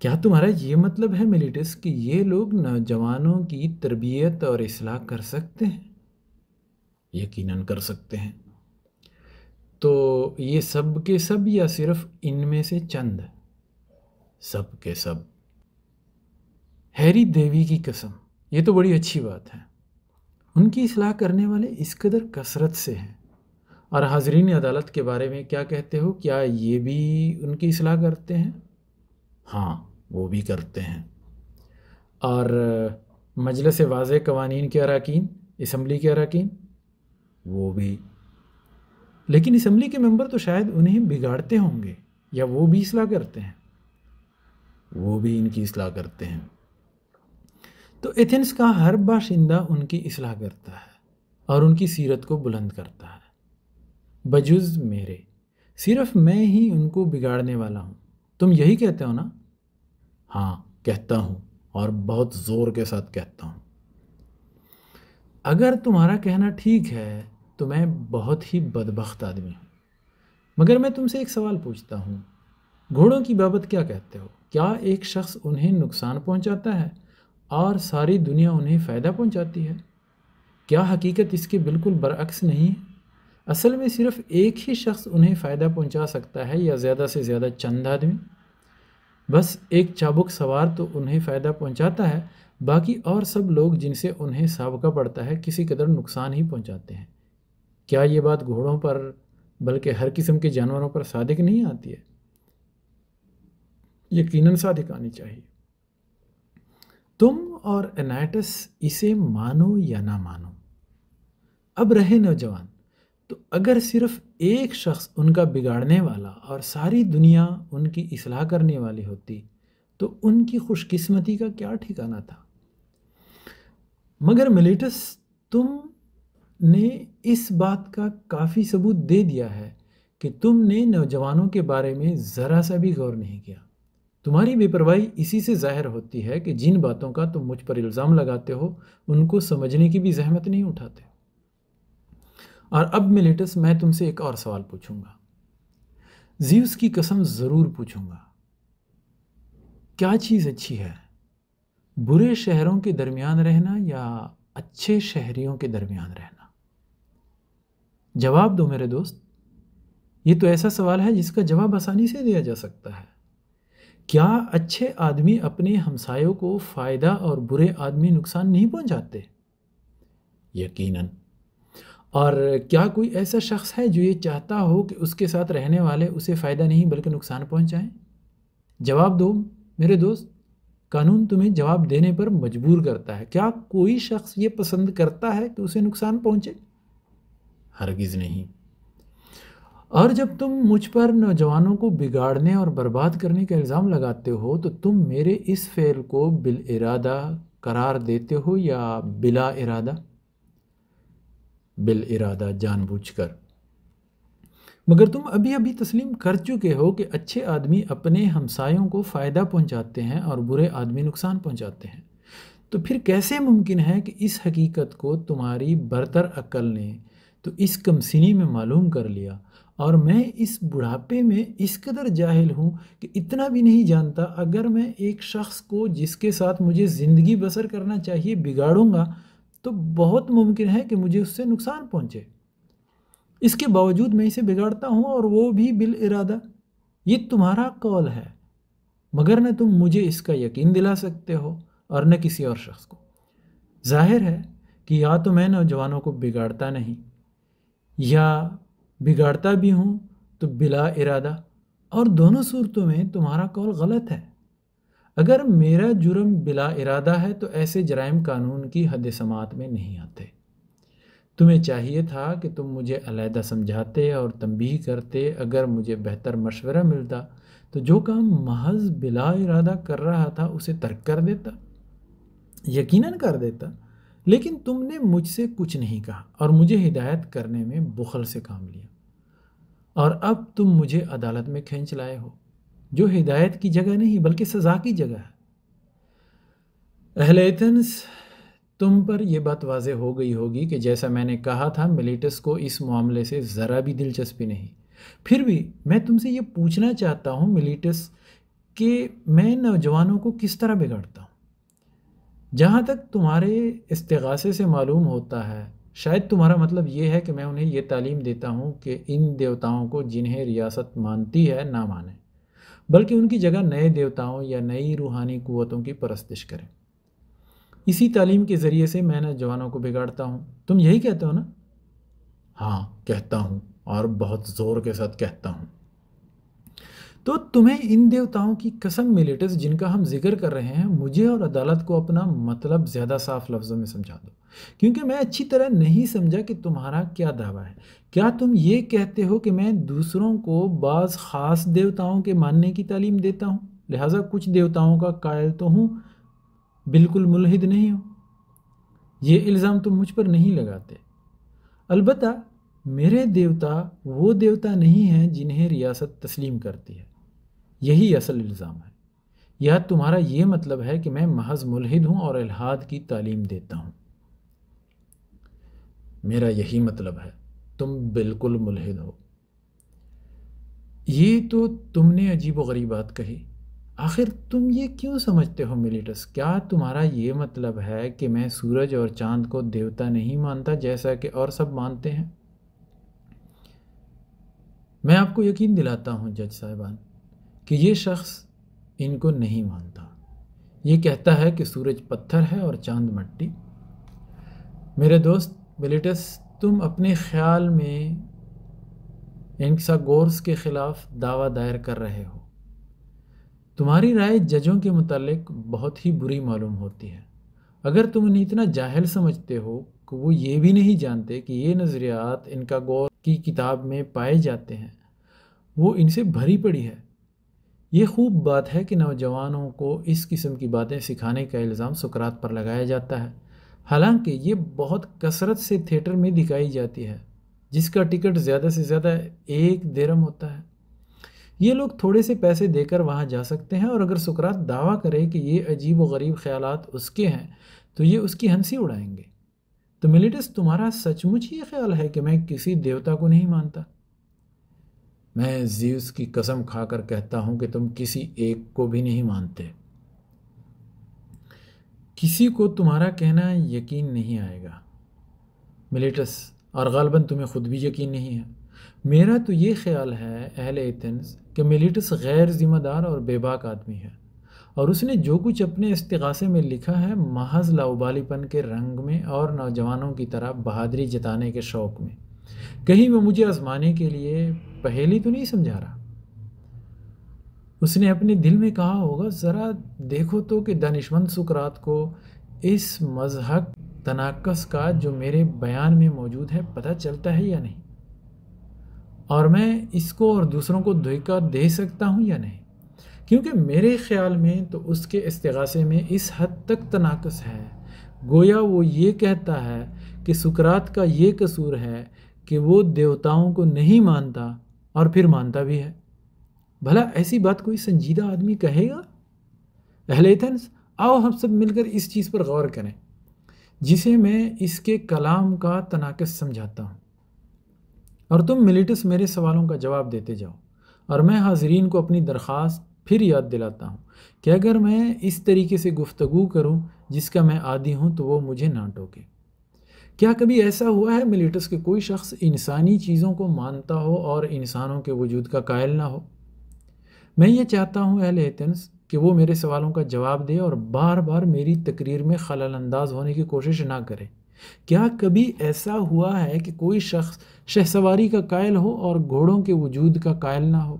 Speaker 1: کیا تمہارا یہ مطلب ہے ملیٹس کہ یہ لوگ نوجوانوں کی تربیت اور اصلاح کر سکتے ہیں یقیناً کر سکتے ہیں تو یہ سب کے سب یا صرف ان میں سے چند ہے سب کے سب ہیری دیوی کی قسم یہ تو بڑی اچھی بات ہے ان کی اصلاح کرنے والے اس قدر کثرت سے ہیں اور حاضرین عدالت کے بارے میں کیا کہتے ہو کیا یہ بھی ان کی اصلاح کرتے ہیں ہاں وہ بھی کرتے ہیں اور مجلس واضح قوانین کے اراکین اسمبلی کے اراکین وہ بھی لیکن اسمبلی کے ممبر تو شاید انہیں بگاڑتے ہوں گے یا وہ بھی اصلاح کرتے ہیں وہ بھی ان کی اصلاح کرتے ہیں تو ایتھنس کا ہر باشندہ ان کی اصلاح کرتا ہے اور ان کی سیرت کو بلند کرتا ہے بجز میرے صرف میں ہی ان کو بگاڑنے والا ہوں تم یہی کہتے ہو نا ہاں کہتا ہوں اور بہت زور کے ساتھ کہتا ہوں اگر تمہارا کہنا ٹھیک ہے تو میں بہت ہی بدبخت آدمی ہوں مگر میں تم سے ایک سوال پوچھتا ہوں گھوڑوں کی بابت کیا کہتے ہو کیا ایک شخص انہیں نقصان پہنچاتا ہے اور ساری دنیا انہیں فائدہ پہنچاتی ہے کیا حقیقت اس کے بالکل برعکس نہیں ہے اصل میں صرف ایک ہی شخص انہیں فائدہ پہنچا سکتا ہے یا زیادہ سے زیادہ چند آدمی بس ایک چابک سوار تو انہیں فائدہ پہنچاتا ہے باقی اور سب لوگ جن سے انہیں سابقہ پڑتا ہے کسی قدر نقصان ہی پہنچاتے ہیں کیا یہ بات گھوڑوں پر بلکہ ہر قسم کے جانوروں پر صادق نہیں آتی ہے یقیناً صادق آنی چاہیے تم اور انائٹس اسے مانو یا نہ مانو اب رہے نوجوان تو اگر صرف ایک شخص ان کا بگاڑنے والا اور ساری دنیا ان کی اصلاح کرنے والی ہوتی تو ان کی خوش قسمتی کا کیا ٹھکانہ تھا مگر ملیٹس تم نے اس بات کا کافی ثبوت دے دیا ہے کہ تم نے نوجوانوں کے بارے میں ذرا سا بھی غور نہیں کیا تمہاری بے پرواہی اسی سے ظاہر ہوتی ہے کہ جن باتوں کا تم مجھ پر الزام لگاتے ہو ان کو سمجھنے کی بھی زحمت نہیں اٹھاتے اور اب ملیٹس میں تم سے ایک اور سوال پوچھوں گا زیوس کی قسم ضرور پوچھوں گا کیا چیز اچھی ہے برے شہروں کے درمیان رہنا یا اچھے شہریوں کے درمیان رہنا جواب دو میرے دوست یہ تو ایسا سوال ہے جس کا جواب آسانی سے دیا جا سکتا ہے کیا اچھے آدمی اپنے ہمسایوں کو فائدہ اور برے آدمی نقصان نہیں پہنچاتے یقیناً اور کیا کوئی ایسا شخص ہے جو یہ چاہتا ہو کہ اس کے ساتھ رہنے والے اسے فائدہ نہیں بلکہ نقصان پہنچائیں جواب دو میرے دوست قانون تمہیں جواب دینے پر مجبور کرتا ہے کیا کوئی شخص یہ پسند کرتا ہے کہ اسے نقصان پہنچے ہرگز نہیں اور جب تم مجھ پر نوجوانوں کو بگاڑنے اور برباد کرنے کا الزام لگاتے ہو تو تم میرے اس فعل کو بال ارادہ قرار دیتے ہو یا بلا ارادہ بال ارادہ جان بوجھ کر مگر تم ابھی ابھی تسلیم کر چکے ہو کہ اچھے آدمی اپنے ہمسایوں کو فائدہ پہنچاتے ہیں اور برے آدمی نقصان پہنچاتے ہیں تو پھر کیسے ممکن ہے کہ اس حقیقت کو تمہاری برتر عقل نے تو اس کمسنی میں معلوم کر لیا اور میں اس بڑھاپے میں اس قدر جاہل ہوں کہ اتنا بھی نہیں جانتا اگر میں ایک شخص کو جس کے ساتھ مجھے زندگی بسر کرنا چاہیے بگاڑوں گا تو بہت ممکن ہے کہ مجھے اس سے نقصان پہنچے اس کے باوجود میں اسے بگاڑتا ہوں اور وہ بھی بال ارادہ یہ تمہارا کال ہے مگر نہ تم مجھے اس کا یقین دلا سکتے ہو اور نہ کسی اور شخص کو ظاہر ہے کہ یا تو میں نوجوانوں کو بگاڑتا نہیں یا بگاڑتا بھی ہوں تو بلا ارادہ اور دونوں صورتوں میں تمہارا قول غلط ہے اگر میرا جرم بلا ارادہ ہے تو ایسے جرائم قانون کی حد سماعت میں نہیں آتے تمہیں چاہیے تھا کہ تم مجھے علیحدہ سمجھاتے اور تنبیہ کرتے اگر مجھے بہتر مشورہ ملتا تو جو کام محض بلا ارادہ کر رہا تھا اسے ترک کر دیتا یقیناً کر دیتا لیکن تم نے مجھ سے کچھ نہیں کہا اور مجھے ہدایت کرنے میں بخل سے کام لیا اور اب تم مجھے عدالت میں کھینچ لائے ہو جو ہدایت کی جگہ نہیں بلکہ سزا کی جگہ ہے اہل ایتنس تم پر یہ بات واضح ہو گئی ہوگی کہ جیسا میں نے کہا تھا ملیٹس کو اس معاملے سے ذرا بھی دلچسپی نہیں پھر بھی میں تم سے یہ پوچھنا چاہتا ہوں ملیٹس کہ میں نوجوانوں کو کس طرح بگاڑتا ہوں جہاں تک تمہارے استغاثے سے معلوم ہوتا ہے شاید تمہارا مطلب یہ ہے کہ میں انہیں یہ تعلیم دیتا ہوں کہ ان دیوتاؤں کو جنہیں ریاست مانتی ہے نہ مانیں بلکہ ان کی جگہ نئے دیوتاؤں یا نئی روحانی قوتوں کی پرستش کریں اسی تعلیم کے ذریعے سے میں نے جوانوں کو بگاڑتا ہوں تم یہی کہتے ہو نا ہاں کہتا ہوں اور بہت زور کے ساتھ کہتا ہوں تو تمہیں ان دیوتاؤں کی قسم ملیٹس جن کا ہم ذکر کر رہے ہیں مجھے اور عدالت کو اپنا مطلب زیادہ صاف لفظوں میں سمجھا دو کیونکہ میں اچھی طرح نہیں سمجھا کہ تمہارا کیا دعویٰ ہے کیا تم یہ کہتے ہو کہ میں دوسروں کو بعض خاص دیوتاؤں کے ماننے کی تعلیم دیتا ہوں لہٰذا کچھ دیوتاؤں کا قائل تو ہوں بالکل ملحد نہیں ہوں یہ الزام تم مجھ پر نہیں لگاتے البتہ میرے دیوتا وہ دیوتا نہیں ہیں جنہیں ریاست تسلیم کرتی ہے یہی اصل الزام ہے یا تمہارا یہ مطلب ہے کہ میں محض ملحد ہوں اور الحاد کی تعلیم دیتا ہوں میرا یہی مطلب ہے تم بالکل ملحد ہو یہ تو تم نے عجیب و غریب بات کہی آخر تم یہ کیوں سمجھتے ہو ملیٹس کیا تمہارا یہ مطلب ہے کہ میں سورج اور چاند کو دیوتا نہیں مانتا جیسا کہ اور سب مانتے ہیں میں آپ کو یقین دلاتا ہوں جج صاحبان کہ یہ شخص ان کو نہیں مانتا یہ کہتا ہے کہ سورج پتھر ہے اور چاند مٹی میرے دوست بلیٹس تم اپنے خیال میں گورس کے خلاف دعویٰ دائر کر رہے ہو تمہاری رائے ججوں کے متعلق بہت ہی بری معلوم ہوتی ہے اگر تم انہیں اتنا جاہل سمجھتے ہو کہ وہ یہ بھی نہیں جانتے کہ یہ نظریات ان کا غور کی کتاب میں پائے جاتے ہیں وہ ان سے بھری پڑی ہے یہ خوب بات ہے کہ نوجوانوں کو اس قسم کی باتیں سکھانے کا الزام سکرات پر لگایا جاتا ہے حالانکہ یہ بہت کثرت سے تھیٹر میں دکھائی جاتی ہے جس کا ٹکٹ زیادہ سے زیادہ ایک دیرم ہوتا ہے یہ لوگ تھوڑے سے پیسے دے کر وہاں جا سکتے ہیں اور اگر سکرات دعویٰ کرے کہ یہ عجیب و غریب خیالات اس کے ہیں تو یہ اس کی ہنسی اڑائیں گے تو ملیٹس تمہارا سچ مچ یہ خیال ہے کہ میں کسی دیوتا کو نہیں مانتا میں زیوس کی قسم کھا کر کہتا ہوں کہ تم کسی ایک کو بھی نہیں مانتے کسی کو تمہارا کہنا یقین نہیں آئے گا ملیٹس اور غالباً تمہیں خود بھی یقین نہیں ہے میرا تو یہ خیال ہے اہل ایتنز کہ ملیٹس غیر ذمہ دار اور بے باک آدمی ہے اور اس نے جو کچھ اپنے استغاثے میں لکھا ہے محض پن کے رنگ میں اور نوجوانوں کی طرح بہادری جتانے کے شوق میں کہیں وہ مجھے آزمانے کے لیے پہلی تو نہیں سمجھا رہا اس نے اپنے دل میں کہا ہوگا ذرا دیکھو تو کہ دانشمند سکرات کو اس مذہب تناقص کا جو میرے بیان میں موجود ہے پتہ چلتا ہے یا نہیں اور میں اس کو اور دوسروں کو دھوکہ دے سکتا ہوں یا نہیں کیونکہ میرے خیال میں تو اس کے استغاثے میں اس حد تک تناقص ہے گویا وہ یہ کہتا ہے کہ سکرات کا یہ قصور ہے کہ وہ دیوتاؤں کو نہیں مانتا اور پھر مانتا بھی ہے بھلا ایسی بات کوئی سنجیدہ آدمی کہے گا اہل ایتھنس آؤ ہم سب مل کر اس چیز پر غور کریں جسے میں اس کے کلام کا تناقض سمجھاتا ہوں اور تم ملیٹس میرے سوالوں کا جواب دیتے جاؤ اور میں حاضرین کو اپنی درخواست پھر یاد دلاتا ہوں کہ اگر میں اس طریقے سے گفتگو کروں جس کا میں عادی ہوں تو وہ مجھے نہ ٹوکے کیا کبھی ایسا ہوا ہے ملیٹس کے کوئی شخص انسانی چیزوں کو مانتا ہو اور انسانوں کے وجود کا قائل نہ ہو میں یہ چاہتا ہوں اہل ایتنس کہ وہ میرے سوالوں کا جواب دے اور بار بار میری تقریر میں خلال انداز ہونے کی کوشش نہ کرے کیا کبھی ایسا ہوا ہے کہ کوئی شخص شہ سواری کا قائل ہو اور گھوڑوں کے وجود کا قائل نہ ہو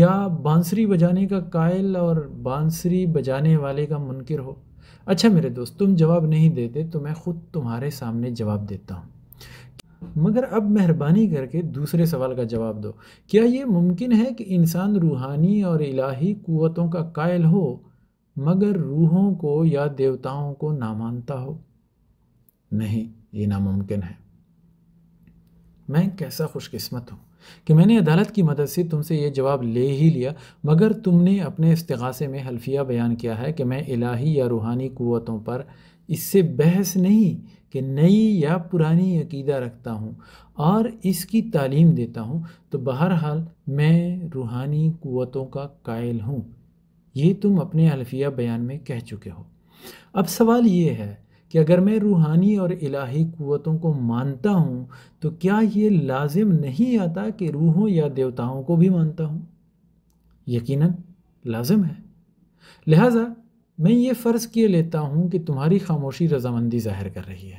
Speaker 1: یا بانسری بجانے کا قائل اور بانسری بجانے والے کا منکر ہو اچھا میرے دوست تم جواب نہیں دیتے تو میں خود تمہارے سامنے جواب دیتا ہوں مگر اب مہربانی کر کے دوسرے سوال کا جواب دو کیا یہ ممکن ہے کہ انسان روحانی اور الہی قوتوں کا قائل ہو مگر روحوں کو یا دیوتاؤں کو نہ مانتا ہو نہیں یہ ناممکن ہے میں کیسا خوش قسمت ہوں کہ میں نے عدالت کی مدد سے تم سے یہ جواب لے ہی لیا مگر تم نے اپنے استغاثے میں حلفیہ بیان کیا ہے کہ میں الہی یا روحانی قوتوں پر اس سے بحث نہیں کہ نئی یا پرانی عقیدہ رکھتا ہوں اور اس کی تعلیم دیتا ہوں تو بہرحال میں روحانی قوتوں کا قائل ہوں یہ تم اپنے الفیہ بیان میں کہہ چکے ہو اب سوال یہ ہے کہ اگر میں روحانی اور الہی قوتوں کو مانتا ہوں تو کیا یہ لازم نہیں آتا کہ روحوں یا دیوتاؤں کو بھی مانتا ہوں یقیناً لازم ہے لہذا میں یہ فرض کیے لیتا ہوں کہ تمہاری خاموشی رضامندی ظاہر کر رہی ہے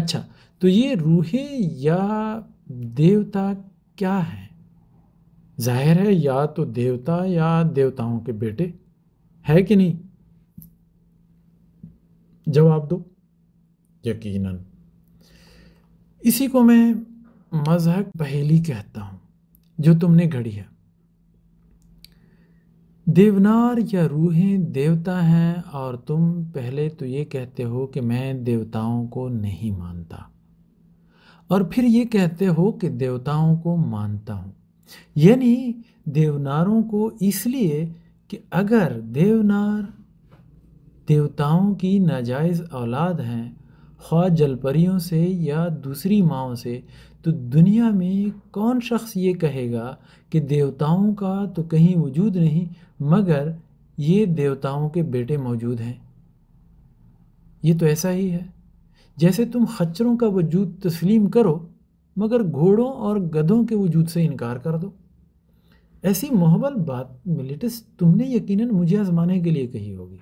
Speaker 1: اچھا تو یہ روحے یا دیوتا کیا ہے ظاہر ہے یا تو دیوتا یا دیوتاؤں کے بیٹے ہے کہ نہیں جواب دو یقیناً اسی کو میں مذہب پہیلی کہتا ہوں جو تم نے گھڑی ہے دیونار یا روحیں دیوتا ہیں اور تم پہلے تو یہ کہتے ہو کہ میں دیوتاؤں کو نہیں مانتا اور پھر یہ کہتے ہو کہ دیوتاؤں کو مانتا ہوں یعنی دیوناروں کو اس لیے کہ اگر دیونار دیوتاؤں کی ناجائز اولاد ہیں خواہ جلپریوں سے یا دوسری ماں سے تو دنیا میں کون شخص یہ کہے گا کہ دیوتاؤں کا تو کہیں وجود نہیں مگر یہ دیوتاؤں کے بیٹے موجود ہیں یہ تو ایسا ہی ہے جیسے تم خچروں کا وجود تسلیم کرو مگر گھوڑوں اور گدھوں کے وجود سے انکار کر دو ایسی محبل بات ملٹس تم نے یقیناً مجھے آزمانے کے لیے کہی ہوگی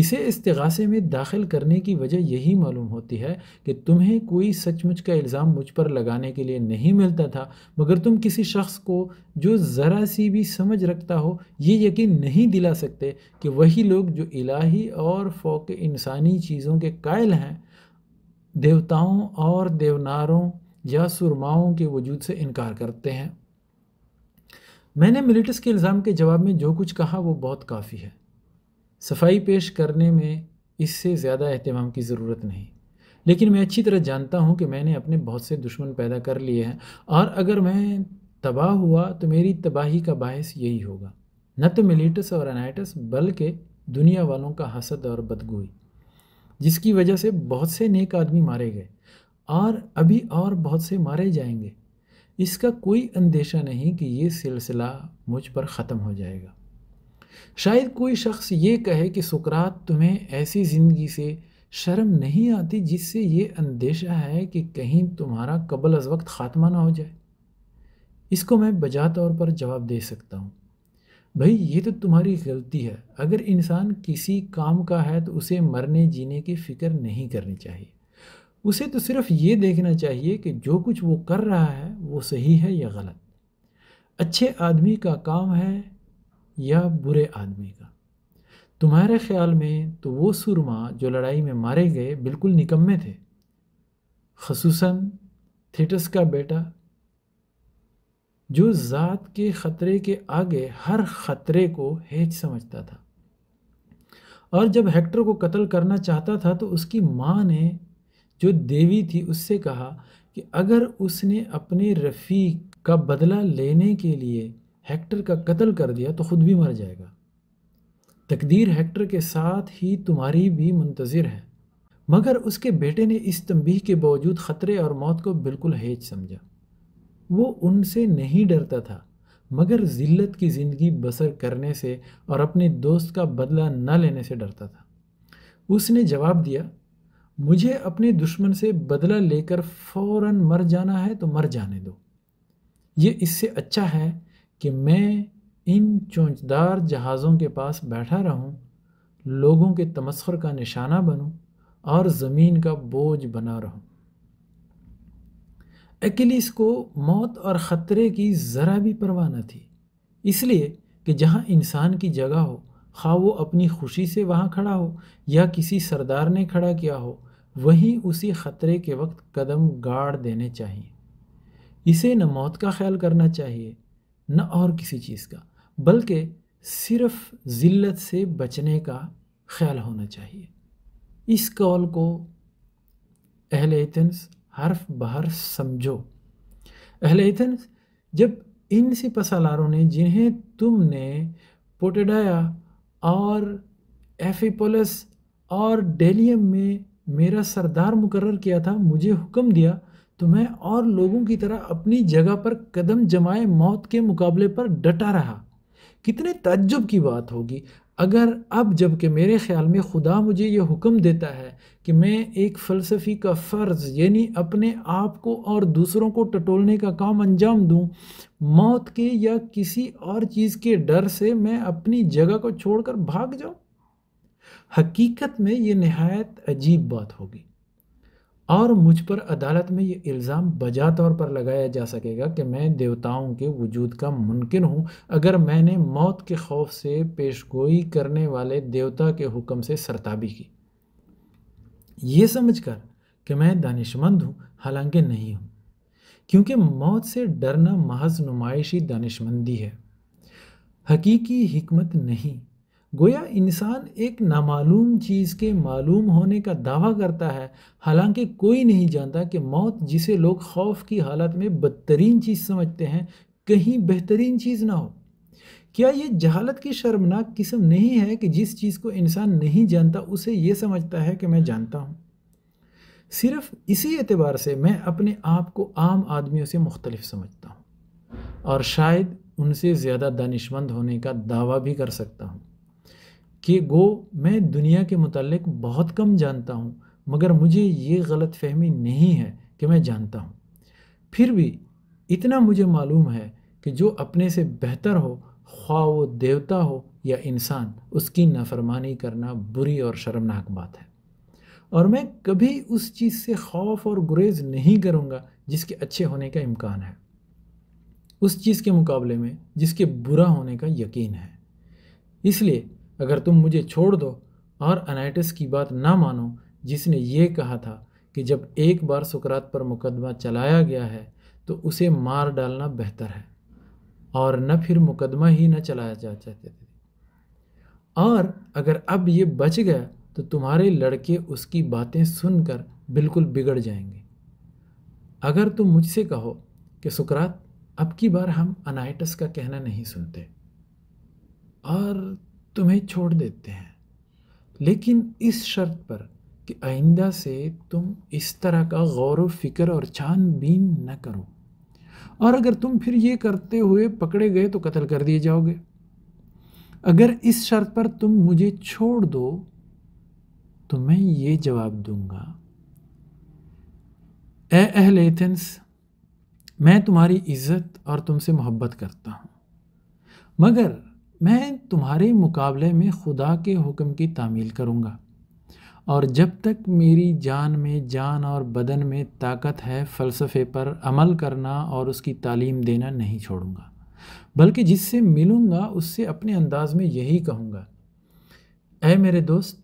Speaker 1: اسے استغاثے میں داخل کرنے کی وجہ یہی معلوم ہوتی ہے کہ تمہیں کوئی سچ مچ کا الزام مجھ پر لگانے کے لیے نہیں ملتا تھا مگر تم کسی شخص کو جو ذرا سی بھی سمجھ رکھتا ہو یہ یقین نہیں دلا سکتے کہ وہی لوگ جو الہی اور فوق انسانی چیزوں کے قائل ہیں دیوتاؤں اور دیوناروں یا سرماؤں کے وجود سے انکار کرتے ہیں میں نے ملیٹس کے الزام کے جواب میں جو کچھ کہا وہ بہت کافی ہے صفائی پیش کرنے میں اس سے زیادہ اہتمام کی ضرورت نہیں لیکن میں اچھی طرح جانتا ہوں کہ میں نے اپنے بہت سے دشمن پیدا کر لیے ہیں اور اگر میں تباہ ہوا تو میری تباہی کا باعث یہی ہوگا نہ تو ملیٹس اور انائٹس بلکہ دنیا والوں کا حسد اور بدگوئی جس کی وجہ سے بہت سے نیک آدمی مارے گئے اور ابھی اور بہت سے مارے جائیں گے اس کا کوئی اندیشہ نہیں کہ یہ سلسلہ مجھ پر ختم ہو جائے گا شاید کوئی شخص یہ کہے کہ سکرات تمہیں ایسی زندگی سے شرم نہیں آتی جس سے یہ اندیشہ ہے کہ کہیں تمہارا قبل از وقت خاتمہ نہ ہو جائے اس کو میں بجا طور پر جواب دے سکتا ہوں بھائی یہ تو تمہاری غلطی ہے اگر انسان کسی کام کا ہے تو اسے مرنے جینے کی فکر نہیں کرنی چاہیے اسے تو صرف یہ دیکھنا چاہیے کہ جو کچھ وہ کر رہا ہے وہ صحیح ہے یا غلط اچھے آدمی کا کام ہے یا برے آدمی کا تمہارے خیال میں تو وہ سرما جو لڑائی میں مارے گئے بالکل نکمے تھے خصوصاً تھیٹس کا بیٹا جو ذات کے خطرے کے آگے ہر خطرے کو ہیچ سمجھتا تھا اور جب ہیکٹر کو قتل کرنا چاہتا تھا تو اس کی ماں نے جو دیوی تھی اس سے کہا کہ اگر اس نے اپنے رفیق کا بدلہ لینے کے لیے ہیکٹر کا قتل کر دیا تو خود بھی مر جائے گا تقدیر ہیکٹر کے ساتھ ہی تمہاری بھی منتظر ہے مگر اس کے بیٹے نے اس تنبیہ کے باوجود خطرے اور موت کو بالکل ہیج سمجھا وہ ان سے نہیں ڈرتا تھا مگر ذلت کی زندگی بسر کرنے سے اور اپنے دوست کا بدلہ نہ لینے سے ڈرتا تھا اس نے جواب دیا مجھے اپنے دشمن سے بدلہ لے کر فوراً مر جانا ہے تو مر جانے دو یہ اس سے اچھا ہے کہ میں ان چونچدار جہازوں کے پاس بیٹھا رہوں لوگوں کے تمسخر کا نشانہ بنوں اور زمین کا بوجھ بنا رہوں ایکلیس کو موت اور خطرے کی ذرا بھی پرواہ نہ تھی اس لیے کہ جہاں انسان کی جگہ ہو خواہ وہ اپنی خوشی سے وہاں کھڑا ہو یا کسی سردار نے کھڑا کیا ہو وہیں اسی خطرے کے وقت قدم گاڑ دینے چاہیے اسے نہ موت کا خیال کرنا چاہیے نہ اور کسی چیز کا بلکہ صرف ذلت سے بچنے کا خیال ہونا چاہیے اس قول کو اہل ایتنس حرف بہر سمجھو اہل ایتنس جب ان سے پسالاروں نے جنہیں تم نے پوٹیڈایا اور پولس اور ڈیلیم میں میرا سردار مقرر کیا تھا مجھے حکم دیا تو میں اور لوگوں کی طرح اپنی جگہ پر قدم جمائے موت کے مقابلے پر ڈٹا رہا کتنے تعجب کی بات ہوگی اگر اب جب کہ میرے خیال میں خدا مجھے یہ حکم دیتا ہے کہ میں ایک فلسفی کا فرض یعنی اپنے آپ کو اور دوسروں کو ٹٹولنے کا کام انجام دوں موت کے یا کسی اور چیز کے ڈر سے میں اپنی جگہ کو چھوڑ کر بھاگ جاؤں حقیقت میں یہ نہایت عجیب بات ہوگی اور مجھ پر عدالت میں یہ الزام بجا طور پر لگایا جا سکے گا کہ میں دیوتاؤں کے وجود کا ممکن ہوں اگر میں نے موت کے خوف سے پیشگوئی کرنے والے دیوتا کے حکم سے سرتابی کی یہ سمجھ کر کہ میں دانشمند ہوں حالانکہ نہیں ہوں کیونکہ موت سے ڈرنا محض نمائشی دانشمندی ہے حقیقی حکمت نہیں گویا انسان ایک نامعلوم چیز کے معلوم ہونے کا دعویٰ کرتا ہے حالانکہ کوئی نہیں جانتا کہ موت جسے لوگ خوف کی حالت میں بدترین چیز سمجھتے ہیں کہیں بہترین چیز نہ ہو کیا یہ جہالت کی شرمناک قسم نہیں ہے کہ جس چیز کو انسان نہیں جانتا اسے یہ سمجھتا ہے کہ میں جانتا ہوں صرف اسی اعتبار سے میں اپنے آپ کو عام آدمیوں سے مختلف سمجھتا ہوں اور شاید ان سے زیادہ دانشمند ہونے کا دعویٰ بھی کر سکتا ہوں کہ گو میں دنیا کے متعلق بہت کم جانتا ہوں مگر مجھے یہ غلط فہمی نہیں ہے کہ میں جانتا ہوں پھر بھی اتنا مجھے معلوم ہے کہ جو اپنے سے بہتر ہو خواہ و دیوتا ہو یا انسان اس کی نافرمانی کرنا بری اور شرمناک بات ہے اور میں کبھی اس چیز سے خوف اور گریز نہیں کروں گا جس کے اچھے ہونے کا امکان ہے اس چیز کے مقابلے میں جس کے برا ہونے کا یقین ہے اس لیے اگر تم مجھے چھوڑ دو اور انائٹس کی بات نہ مانو جس نے یہ کہا تھا کہ جب ایک بار سکرات پر مقدمہ چلایا گیا ہے تو اسے مار ڈالنا بہتر ہے اور نہ پھر مقدمہ ہی نہ چلایا جا چاہتے تھے اور اگر اب یہ بچ گیا تو تمہارے لڑکے اس کی باتیں سن کر بالکل بگڑ جائیں گے اگر تم مجھ سے کہو کہ سکرات اب کی بار ہم انائٹس کا کہنا نہیں سنتے اور تمہیں چھوڑ دیتے ہیں لیکن اس شرط پر کہ آئندہ سے تم اس طرح کا غور و فکر اور چھان بین نہ کرو اور اگر تم پھر یہ کرتے ہوئے پکڑے گئے تو قتل کر دیے جاؤ گے اگر اس شرط پر تم مجھے چھوڑ دو تو میں یہ جواب دوں گا اے اہل ایتھنس میں تمہاری عزت اور تم سے محبت کرتا ہوں مگر میں تمہارے مقابلے میں خدا کے حکم کی تعمیل کروں گا اور جب تک میری جان میں جان اور بدن میں طاقت ہے فلسفے پر عمل کرنا اور اس کی تعلیم دینا نہیں چھوڑوں گا بلکہ جس سے ملوں گا اس سے اپنے انداز میں یہی کہوں گا اے میرے دوست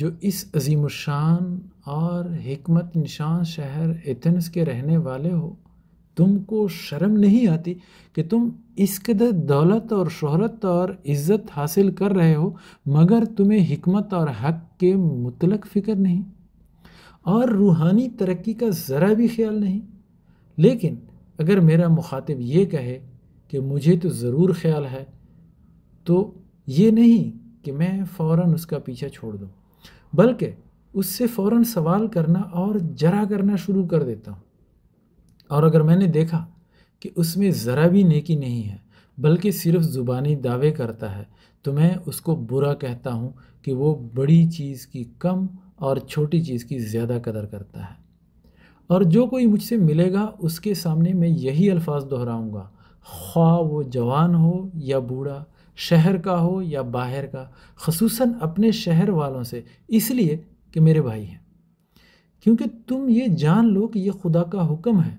Speaker 1: جو اس عظیم الشان اور حکمت نشان شہر ایتھنس کے رہنے والے ہو تم کو شرم نہیں آتی کہ تم اس قدر دولت اور شہرت اور عزت حاصل کر رہے ہو مگر تمہیں حکمت اور حق کے مطلق فکر نہیں اور روحانی ترقی کا ذرا بھی خیال نہیں لیکن اگر میرا مخاطب یہ کہے کہ مجھے تو ضرور خیال ہے تو یہ نہیں کہ میں فوراً اس کا پیچھا چھوڑ دوں بلکہ اس سے فوراً سوال کرنا اور جرا کرنا شروع کر دیتا ہوں اور اگر میں نے دیکھا کہ اس میں ذرا بھی نیکی نہیں ہے بلکہ صرف زبانی دعوے کرتا ہے تو میں اس کو برا کہتا ہوں کہ وہ بڑی چیز کی کم اور چھوٹی چیز کی زیادہ قدر کرتا ہے اور جو کوئی مجھ سے ملے گا اس کے سامنے میں یہی الفاظ دہراؤں گا خواہ وہ جوان ہو یا بوڑھا شہر کا ہو یا باہر کا خصوصاً اپنے شہر والوں سے اس لیے کہ میرے بھائی ہیں کیونکہ تم یہ جان لو کہ یہ خدا کا حکم ہے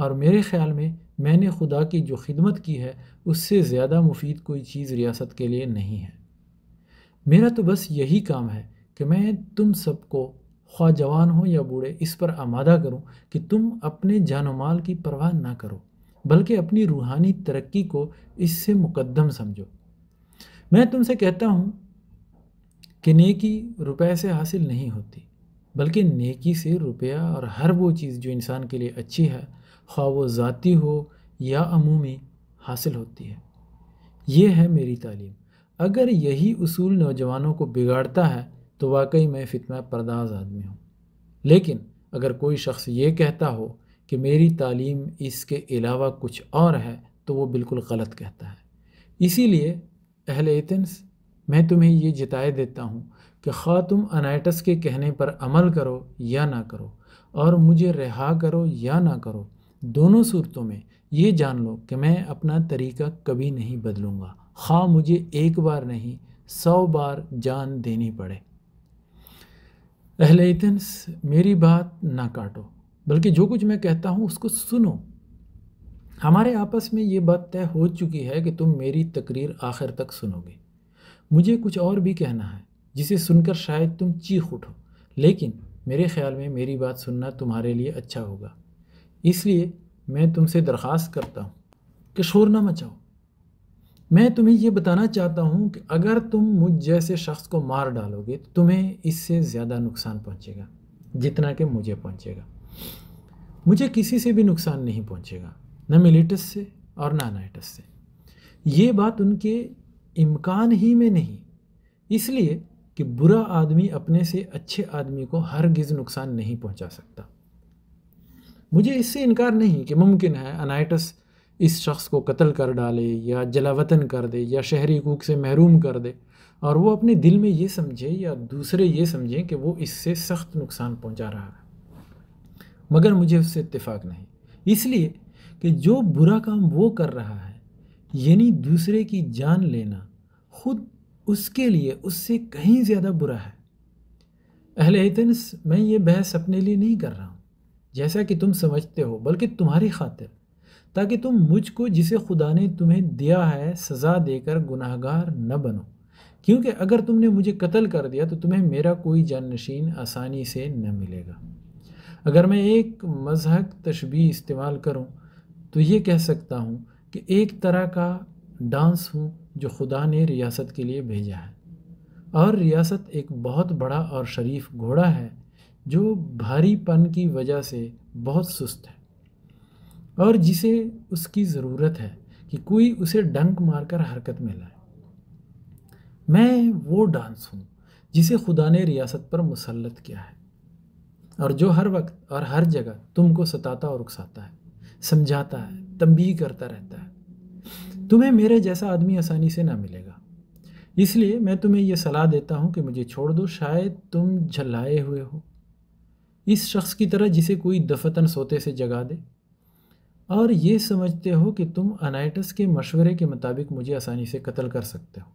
Speaker 1: اور میرے خیال میں میں نے خدا کی جو خدمت کی ہے اس سے زیادہ مفید کوئی چیز ریاست کے لیے نہیں ہے میرا تو بس یہی کام ہے کہ میں تم سب کو خواہ جوان ہوں یا بوڑھے اس پر آمادہ کروں کہ تم اپنے جان و مال کی پرواہ نہ کرو بلکہ اپنی روحانی ترقی کو اس سے مقدم سمجھو میں تم سے کہتا ہوں کہ نیکی روپے سے حاصل نہیں ہوتی بلکہ نیکی سے روپیہ اور ہر وہ چیز جو انسان کے لیے اچھی ہے خواہ وہ ذاتی ہو یا عمومی حاصل ہوتی ہے یہ ہے میری تعلیم اگر یہی اصول نوجوانوں کو بگاڑتا ہے تو واقعی میں فتنہ پرداز آدمی ہوں لیکن اگر کوئی شخص یہ کہتا ہو کہ میری تعلیم اس کے علاوہ کچھ اور ہے تو وہ بالکل غلط کہتا ہے اسی لیے اہل ایتنس میں تمہیں یہ جتائے دیتا ہوں کہ خواہ تم انائٹس کے کہنے پر عمل کرو یا نہ کرو اور مجھے رہا کرو یا نہ کرو دونوں صورتوں میں یہ جان لو کہ میں اپنا طریقہ کبھی نہیں بدلوں گا خواہ مجھے ایک بار نہیں سو بار جان دینی پڑے اہل ایتنس میری بات نہ کاٹو بلکہ جو کچھ میں کہتا ہوں اس کو سنو ہمارے آپس میں یہ بات طے ہو چکی ہے کہ تم میری تقریر آخر تک سنو گے مجھے کچھ اور بھی کہنا ہے جسے سن کر شاید تم چیخ اٹھو لیکن میرے خیال میں میری بات سننا تمہارے لیے اچھا ہوگا اس لیے میں تم سے درخواست کرتا ہوں کہ شور نہ مچاؤ میں تمہیں یہ بتانا چاہتا ہوں کہ اگر تم مجھ جیسے شخص کو مار ڈالو گے تو تمہیں اس سے زیادہ نقصان پہنچے گا جتنا کہ مجھے پہنچے گا مجھے کسی سے بھی نقصان نہیں پہنچے گا نہ ملیٹس سے اور نہ نائٹس سے یہ بات ان کے امکان ہی میں نہیں اس لیے کہ برا آدمی اپنے سے اچھے آدمی کو ہرگز نقصان نہیں پہنچا سکتا مجھے اس سے انکار نہیں کہ ممکن ہے انائٹس اس شخص کو قتل کر ڈالے یا جلا وطن کر دے یا شہری حقوق سے محروم کر دے اور وہ اپنے دل میں یہ سمجھے یا دوسرے یہ سمجھیں کہ وہ اس سے سخت نقصان پہنچا رہا ہے مگر مجھے اس سے اتفاق نہیں اس لیے کہ جو برا کام وہ کر رہا ہے یعنی دوسرے کی جان لینا خود اس کے لیے اس سے کہیں زیادہ برا ہے اہل ایتنس میں یہ بحث اپنے لیے نہیں کر رہا ہوں جیسا کہ تم سمجھتے ہو بلکہ تمہاری خاطر تاکہ تم مجھ کو جسے خدا نے تمہیں دیا ہے سزا دے کر گناہ گار نہ بنو کیونکہ اگر تم نے مجھے قتل کر دیا تو تمہیں میرا کوئی جان نشین آسانی سے نہ ملے گا اگر میں ایک مذہب تشبیح استعمال کروں تو یہ کہہ سکتا ہوں کہ ایک طرح کا ڈانس ہوں جو خدا نے ریاست کے لیے بھیجا ہے اور ریاست ایک بہت بڑا اور شریف گھوڑا ہے جو بھاری پن کی وجہ سے بہت سست ہے اور جسے اس کی ضرورت ہے کہ کوئی اسے ڈنک مار کر حرکت میں لائے میں وہ ڈانس ہوں جسے خدا نے ریاست پر مسلط کیا ہے اور جو ہر وقت اور ہر جگہ تم کو ستاتا اور رکساتا ہے سمجھاتا ہے تنبیہ کرتا رہتا ہے تمہیں میرے جیسا آدمی آسانی سے نہ ملے گا اس لیے میں تمہیں یہ صلاح دیتا ہوں کہ مجھے چھوڑ دو شاید تم جھلائے ہوئے ہو اس شخص کی طرح جسے کوئی دفتن سوتے سے جگا دے اور یہ سمجھتے ہو کہ تم انائٹس کے مشورے کے مطابق مجھے آسانی سے قتل کر سکتے ہو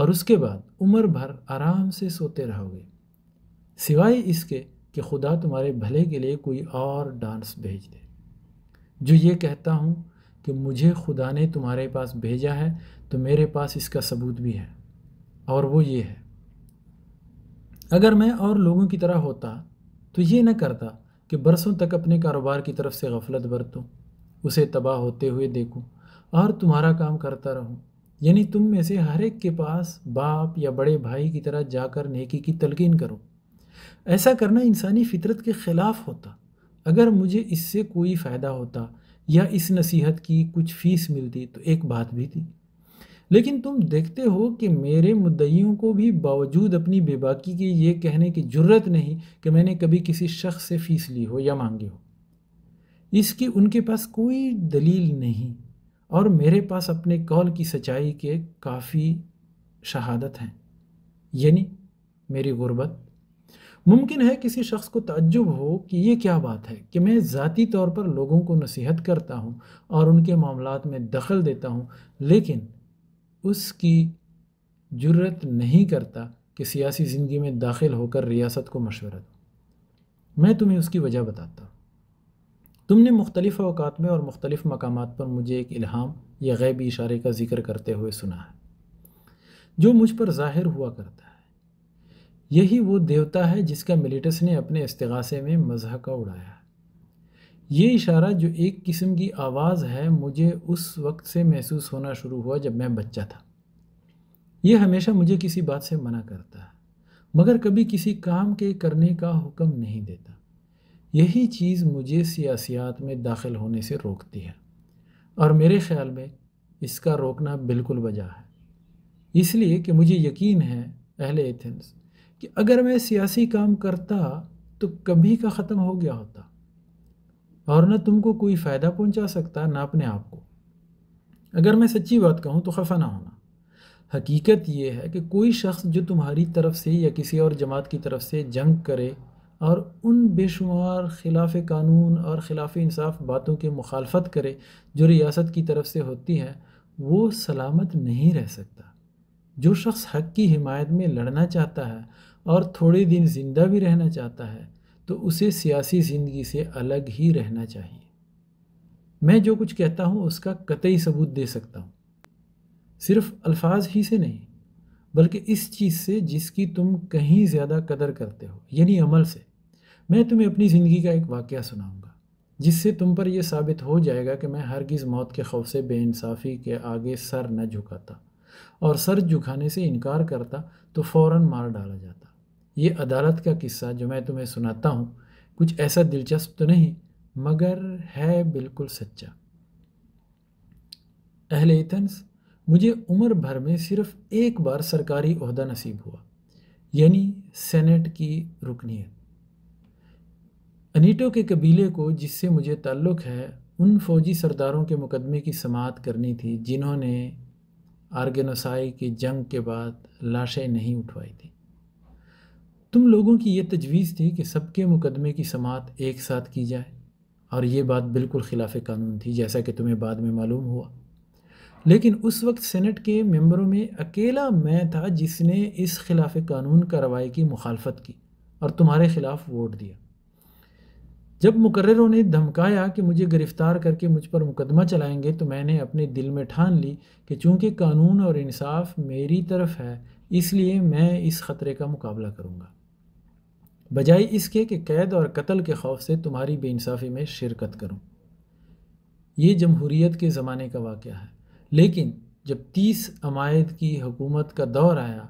Speaker 1: اور اس کے بعد عمر بھر آرام سے سوتے رہو گے سوائے اس کے کہ خدا تمہارے بھلے کے لیے کوئی اور ڈانس بھیج دے جو یہ کہتا ہوں کہ مجھے خدا نے تمہارے پاس بھیجا ہے تو میرے پاس اس کا ثبوت بھی ہے اور وہ یہ ہے اگر میں اور لوگوں کی طرح ہوتا تو یہ نہ کرتا کہ برسوں تک اپنے کاروبار کی طرف سے غفلت برتوں اسے تباہ ہوتے ہوئے دیکھوں اور تمہارا کام کرتا رہوں یعنی تم میں سے ہر ایک کے پاس باپ یا بڑے بھائی کی طرح جا کر نیکی کی تلقین کرو ایسا کرنا انسانی فطرت کے خلاف ہوتا اگر مجھے اس سے کوئی فائدہ ہوتا یا اس نصیحت کی کچھ فیس ملتی تو ایک بات بھی تھی لیکن تم دیکھتے ہو کہ میرے مدعیوں کو بھی باوجود اپنی بے باکی کی یہ کہنے کی جرت نہیں کہ میں نے کبھی کسی شخص سے فیس لی ہو یا مانگی ہو اس کی ان کے پاس کوئی دلیل نہیں اور میرے پاس اپنے کال کی سچائی کے کافی شہادت ہیں یعنی میری غربت ممکن ہے کسی شخص کو تعجب ہو کہ یہ کیا بات ہے کہ میں ذاتی طور پر لوگوں کو نصیحت کرتا ہوں اور ان کے معاملات میں دخل دیتا ہوں لیکن اس کی جرت نہیں کرتا کہ سیاسی زندگی میں داخل ہو کر ریاست کو مشورہ دو میں تمہیں اس کی وجہ بتاتا ہوں تم نے مختلف اوقات میں اور مختلف مقامات پر مجھے ایک الہام یا غیبی اشارے کا ذکر کرتے ہوئے سنا ہے جو مجھ پر ظاہر ہوا کرتا ہے یہی وہ دیوتا ہے جس کا ملیٹس نے اپنے استغاثے میں مضحکہ اڑایا ہے یہ اشارہ جو ایک قسم کی آواز ہے مجھے اس وقت سے محسوس ہونا شروع ہوا جب میں بچہ تھا یہ ہمیشہ مجھے کسی بات سے منع کرتا ہے مگر کبھی کسی کام کے کرنے کا حکم نہیں دیتا یہی چیز مجھے سیاسیات میں داخل ہونے سے روکتی ہے اور میرے خیال میں اس کا روکنا بالکل وجہ ہے اس لیے کہ مجھے یقین ہے اہل ایتھنس کہ اگر میں سیاسی کام کرتا تو کبھی کا ختم ہو گیا ہوتا اور نہ تم کو کوئی فائدہ پہنچا سکتا نہ اپنے آپ کو اگر میں سچی بات کہوں تو خفا نہ ہونا حقیقت یہ ہے کہ کوئی شخص جو تمہاری طرف سے یا کسی اور جماعت کی طرف سے جنگ کرے اور ان بے شمار خلاف قانون اور خلاف انصاف باتوں کی مخالفت کرے جو ریاست کی طرف سے ہوتی ہے وہ سلامت نہیں رہ سکتا جو شخص حق کی حمایت میں لڑنا چاہتا ہے اور تھوڑے دن زندہ بھی رہنا چاہتا ہے تو اسے سیاسی زندگی سے الگ ہی رہنا چاہیے میں جو کچھ کہتا ہوں اس کا قطعی ثبوت دے سکتا ہوں صرف الفاظ ہی سے نہیں بلکہ اس چیز سے جس کی تم کہیں زیادہ قدر کرتے ہو یعنی عمل سے میں تمہیں اپنی زندگی کا ایک واقعہ سناؤں گا جس سے تم پر یہ ثابت ہو جائے گا کہ میں ہرگز موت کے خوف سے بے انصافی کے آگے سر نہ جھکاتا اور سر جھکانے سے انکار کرتا تو فوراً مار ڈالا جاتا یہ عدالت کا قصہ جو میں تمہیں سناتا ہوں کچھ ایسا دلچسپ تو نہیں مگر ہے بالکل سچا اہل ایتھنس مجھے عمر بھر میں صرف ایک بار سرکاری عہدہ نصیب ہوا یعنی سینٹ کی رکنیت انیٹو کے قبیلے کو جس سے مجھے تعلق ہے ان فوجی سرداروں کے مقدمے کی سماعت کرنی تھی جنہوں نے آرگنوسائی کی جنگ کے بعد لاشیں نہیں اٹھوائی تھیں تم لوگوں کی یہ تجویز تھی کہ سب کے مقدمے کی سماعت ایک ساتھ کی جائے اور یہ بات بالکل خلاف قانون تھی جیسا کہ تمہیں بعد میں معلوم ہوا لیکن اس وقت سینٹ کے ممبروں میں اکیلا میں تھا جس نے اس خلاف قانون کارروائی کی مخالفت کی اور تمہارے خلاف ووٹ دیا جب مقرروں نے دھمکایا کہ مجھے گرفتار کر کے مجھ پر مقدمہ چلائیں گے تو میں نے اپنے دل میں ٹھان لی کہ چونکہ قانون اور انصاف میری طرف ہے اس لیے میں اس خطرے کا مقابلہ کروں گا بجائے اس کے کہ قید اور قتل کے خوف سے تمہاری بے انصافی میں شرکت کروں یہ جمہوریت کے زمانے کا واقعہ ہے لیکن جب تیس عمائد کی حکومت کا دور آیا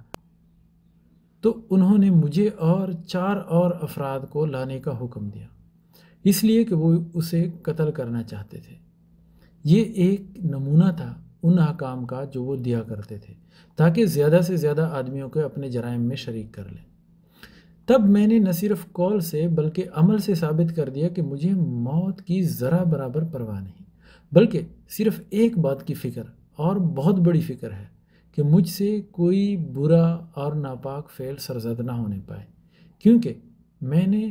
Speaker 1: تو انہوں نے مجھے اور چار اور افراد کو لانے کا حکم دیا اس لیے کہ وہ اسے قتل کرنا چاہتے تھے یہ ایک نمونہ تھا ان حکام کا جو وہ دیا کرتے تھے تاکہ زیادہ سے زیادہ آدمیوں کے اپنے جرائم میں شریک کر لیں تب میں نے نہ صرف کال سے بلکہ عمل سے ثابت کر دیا کہ مجھے موت کی ذرا برابر پرواہ نہیں بلکہ صرف ایک بات کی فکر اور بہت بڑی فکر ہے کہ مجھ سے کوئی برا اور ناپاک فعل سرزد نہ ہونے پائے کیونکہ میں نے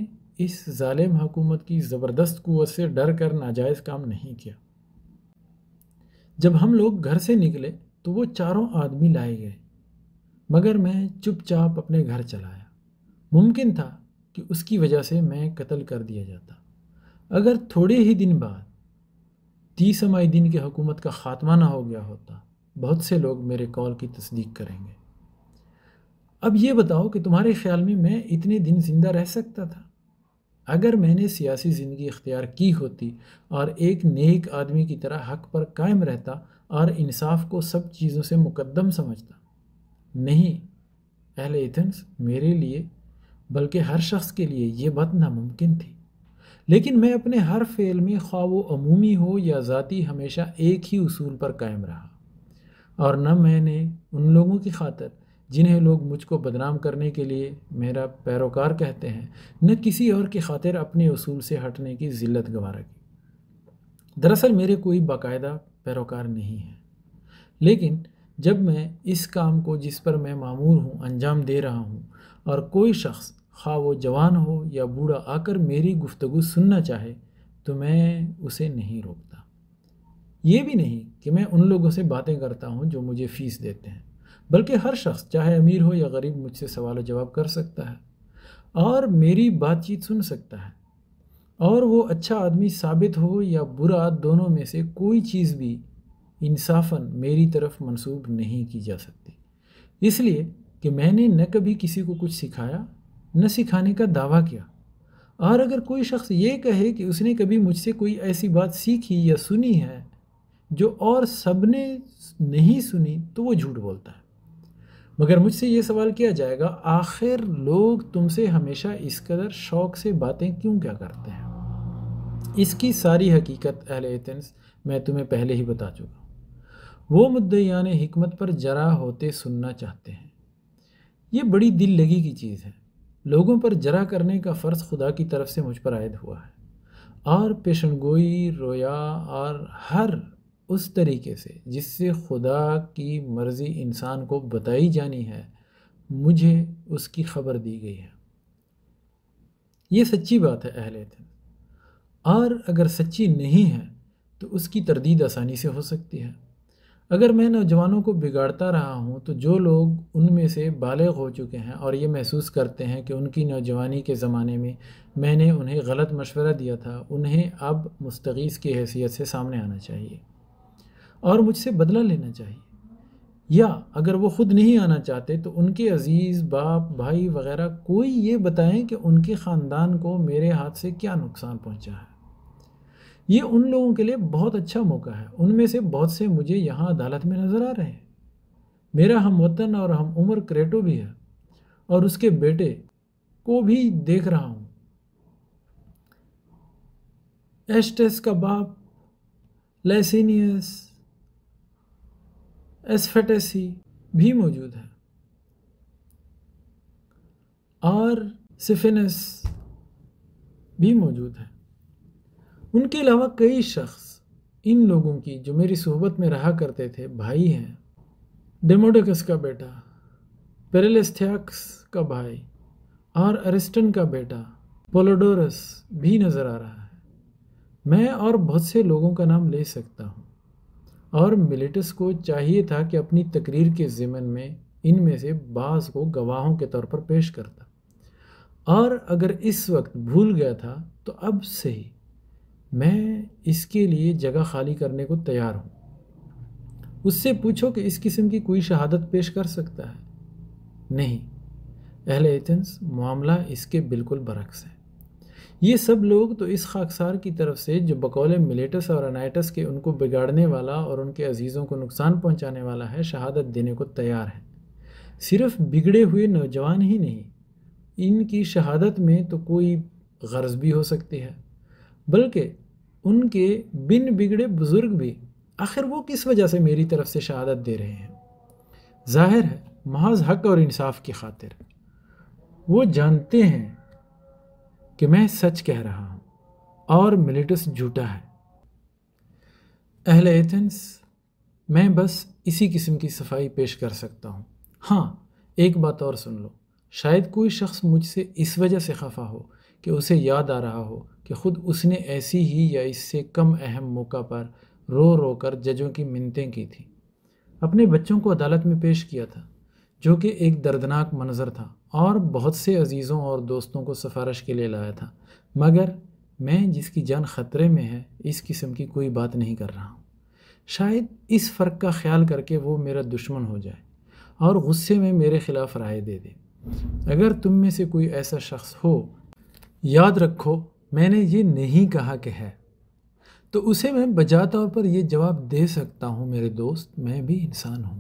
Speaker 1: اس ظالم حکومت کی زبردست قوت سے ڈر کر ناجائز کام نہیں کیا جب ہم لوگ گھر سے نکلے تو وہ چاروں آدمی لائے گئے مگر میں چپ چاپ اپنے گھر چلایا ممکن تھا کہ اس کی وجہ سے میں قتل کر دیا جاتا اگر تھوڑے ہی دن بعد تیس دن کے حکومت کا خاتمہ نہ ہو گیا ہوتا بہت سے لوگ میرے کال کی تصدیق کریں گے اب یہ بتاؤ کہ تمہارے خیال میں میں اتنے دن زندہ رہ سکتا تھا اگر میں نے سیاسی زندگی اختیار کی ہوتی اور ایک نیک آدمی کی طرح حق پر قائم رہتا اور انصاف کو سب چیزوں سے مقدم سمجھتا نہیں اہل ایتھنس میرے لیے بلکہ ہر شخص کے لیے یہ بات ناممکن تھی لیکن میں اپنے ہر فعل میں خواہ و عمومی ہو یا ذاتی ہمیشہ ایک ہی اصول پر قائم رہا اور نہ میں نے ان لوگوں کی خاطر جنہیں لوگ مجھ کو بدنام کرنے کے لیے میرا پیروکار کہتے ہیں نہ کسی اور کی خاطر اپنے اصول سے ہٹنے کی ذلت گوارا کی دراصل میرے کوئی باقاعدہ پیروکار نہیں ہے لیکن جب میں اس کام کو جس پر میں معمور ہوں انجام دے رہا ہوں اور کوئی شخص خواہ وہ جوان ہو یا بوڑھا آ کر میری گفتگو سننا چاہے تو میں اسے نہیں روکتا یہ بھی نہیں کہ میں ان لوگوں سے باتیں کرتا ہوں جو مجھے فیس دیتے ہیں بلکہ ہر شخص چاہے امیر ہو یا غریب مجھ سے سوال و جواب کر سکتا ہے اور میری بات چیت سن سکتا ہے اور وہ اچھا آدمی ثابت ہو یا برا دونوں میں سے کوئی چیز بھی انصافاً میری طرف منسوب نہیں کی جا سکتی اس لیے کہ میں نے نہ کبھی کسی کو کچھ سکھایا نہ سکھانے کا دعویٰ کیا اور اگر کوئی شخص یہ کہے کہ اس نے کبھی مجھ سے کوئی ایسی بات سیکھی یا سنی ہے جو اور سب نے نہیں سنی تو وہ جھوٹ بولتا ہے مگر مجھ سے یہ سوال کیا جائے گا آخر لوگ تم سے ہمیشہ اس قدر شوق سے باتیں کیوں کیا کرتے ہیں اس کی ساری حقیقت اہل ایتنس میں تمہیں پہلے ہی بتا چکا وہ مدعیان حکمت پر جرا ہوتے سننا چاہتے ہیں یہ بڑی دل لگی کی چیز ہے لوگوں پر جرا کرنے کا فرض خدا کی طرف سے مجھ پر عائد ہوا ہے اور پیشن گوئی رویا اور ہر اس طریقے سے جس سے خدا کی مرضی انسان کو بتائی جانی ہے مجھے اس کی خبر دی گئی ہے یہ سچی بات ہے اہل اور اگر سچی نہیں ہے تو اس کی تردید آسانی سے ہو سکتی ہے اگر میں نوجوانوں کو بگاڑتا رہا ہوں تو جو لوگ ان میں سے بالغ ہو چکے ہیں اور یہ محسوس کرتے ہیں کہ ان کی نوجوانی کے زمانے میں میں نے انہیں غلط مشورہ دیا تھا انہیں اب مستغیث کی حیثیت سے سامنے آنا چاہیے اور مجھ سے بدلہ لینا چاہیے یا اگر وہ خود نہیں آنا چاہتے تو ان کے عزیز باپ بھائی وغیرہ کوئی یہ بتائیں کہ ان کے خاندان کو میرے ہاتھ سے کیا نقصان پہنچا ہے یہ ان لوگوں کے لیے بہت اچھا موقع ہے ان میں سے بہت سے مجھے یہاں عدالت میں نظر آ رہے ہیں میرا ہم وطن اور ہم عمر کریٹو بھی ہے اور اس کے بیٹے کو بھی دیکھ رہا ہوں ایسٹس کا باپ لیسینیس ایسفیٹیسی بھی موجود ہے اور سفینس بھی موجود ہے ان کے علاوہ کئی شخص ان لوگوں کی جو میری صحبت میں رہا کرتے تھے بھائی ہیں ڈیموڈکس کا بیٹا پیرلیسٹیاکس کا بھائی اور ارسٹن کا بیٹا پولوڈورس بھی نظر آ رہا ہے میں اور بہت سے لوگوں کا نام لے سکتا ہوں اور ملیٹس کو چاہیے تھا کہ اپنی تقریر کے ضمن میں ان میں سے بعض کو گواہوں کے طور پر پیش کرتا اور اگر اس وقت بھول گیا تھا تو اب صحیح میں اس کے لیے جگہ خالی کرنے کو تیار ہوں اس سے پوچھو کہ اس قسم کی کوئی شہادت پیش کر سکتا ہے نہیں اہل ایتنس معاملہ اس کے بالکل برعکس ہے یہ سب لوگ تو اس خاکسار کی طرف سے جو بقول ملیٹس اور انائٹس کے ان کو بگاڑنے والا اور ان کے عزیزوں کو نقصان پہنچانے والا ہے شہادت دینے کو تیار ہے صرف بگڑے ہوئے نوجوان ہی نہیں ان کی شہادت میں تو کوئی غرض بھی ہو سکتی ہے بلکہ ان کے بن بگڑے بزرگ بھی آخر وہ کس وجہ سے میری طرف سے شہادت دے رہے ہیں ظاہر ہے محض حق اور انصاف کی خاطر وہ جانتے ہیں کہ میں سچ کہہ رہا ہوں اور ملیٹس جھوٹا ہے اہل ایتھنس میں بس اسی قسم کی صفائی پیش کر سکتا ہوں ہاں ایک بات اور سن لو شاید کوئی شخص مجھ سے اس وجہ سے خفا ہو کہ اسے یاد آ رہا ہو کہ خود اس نے ایسی ہی یا اس سے کم اہم موقع پر رو رو کر ججوں کی منتیں کی تھیں اپنے بچوں کو عدالت میں پیش کیا تھا جو کہ ایک دردناک منظر تھا اور بہت سے عزیزوں اور دوستوں کو سفارش کے لیے لایا تھا مگر میں جس کی جان خطرے میں ہے اس قسم کی کوئی بات نہیں کر رہا ہوں شاید اس فرق کا خیال کر کے وہ میرا دشمن ہو جائے اور غصے میں میرے خلاف رائے دے دے اگر تم میں سے کوئی ایسا شخص ہو یاد رکھو میں نے یہ نہیں کہا کہ ہے تو اسے میں بجا طور پر یہ جواب دے سکتا ہوں میرے دوست میں بھی انسان ہوں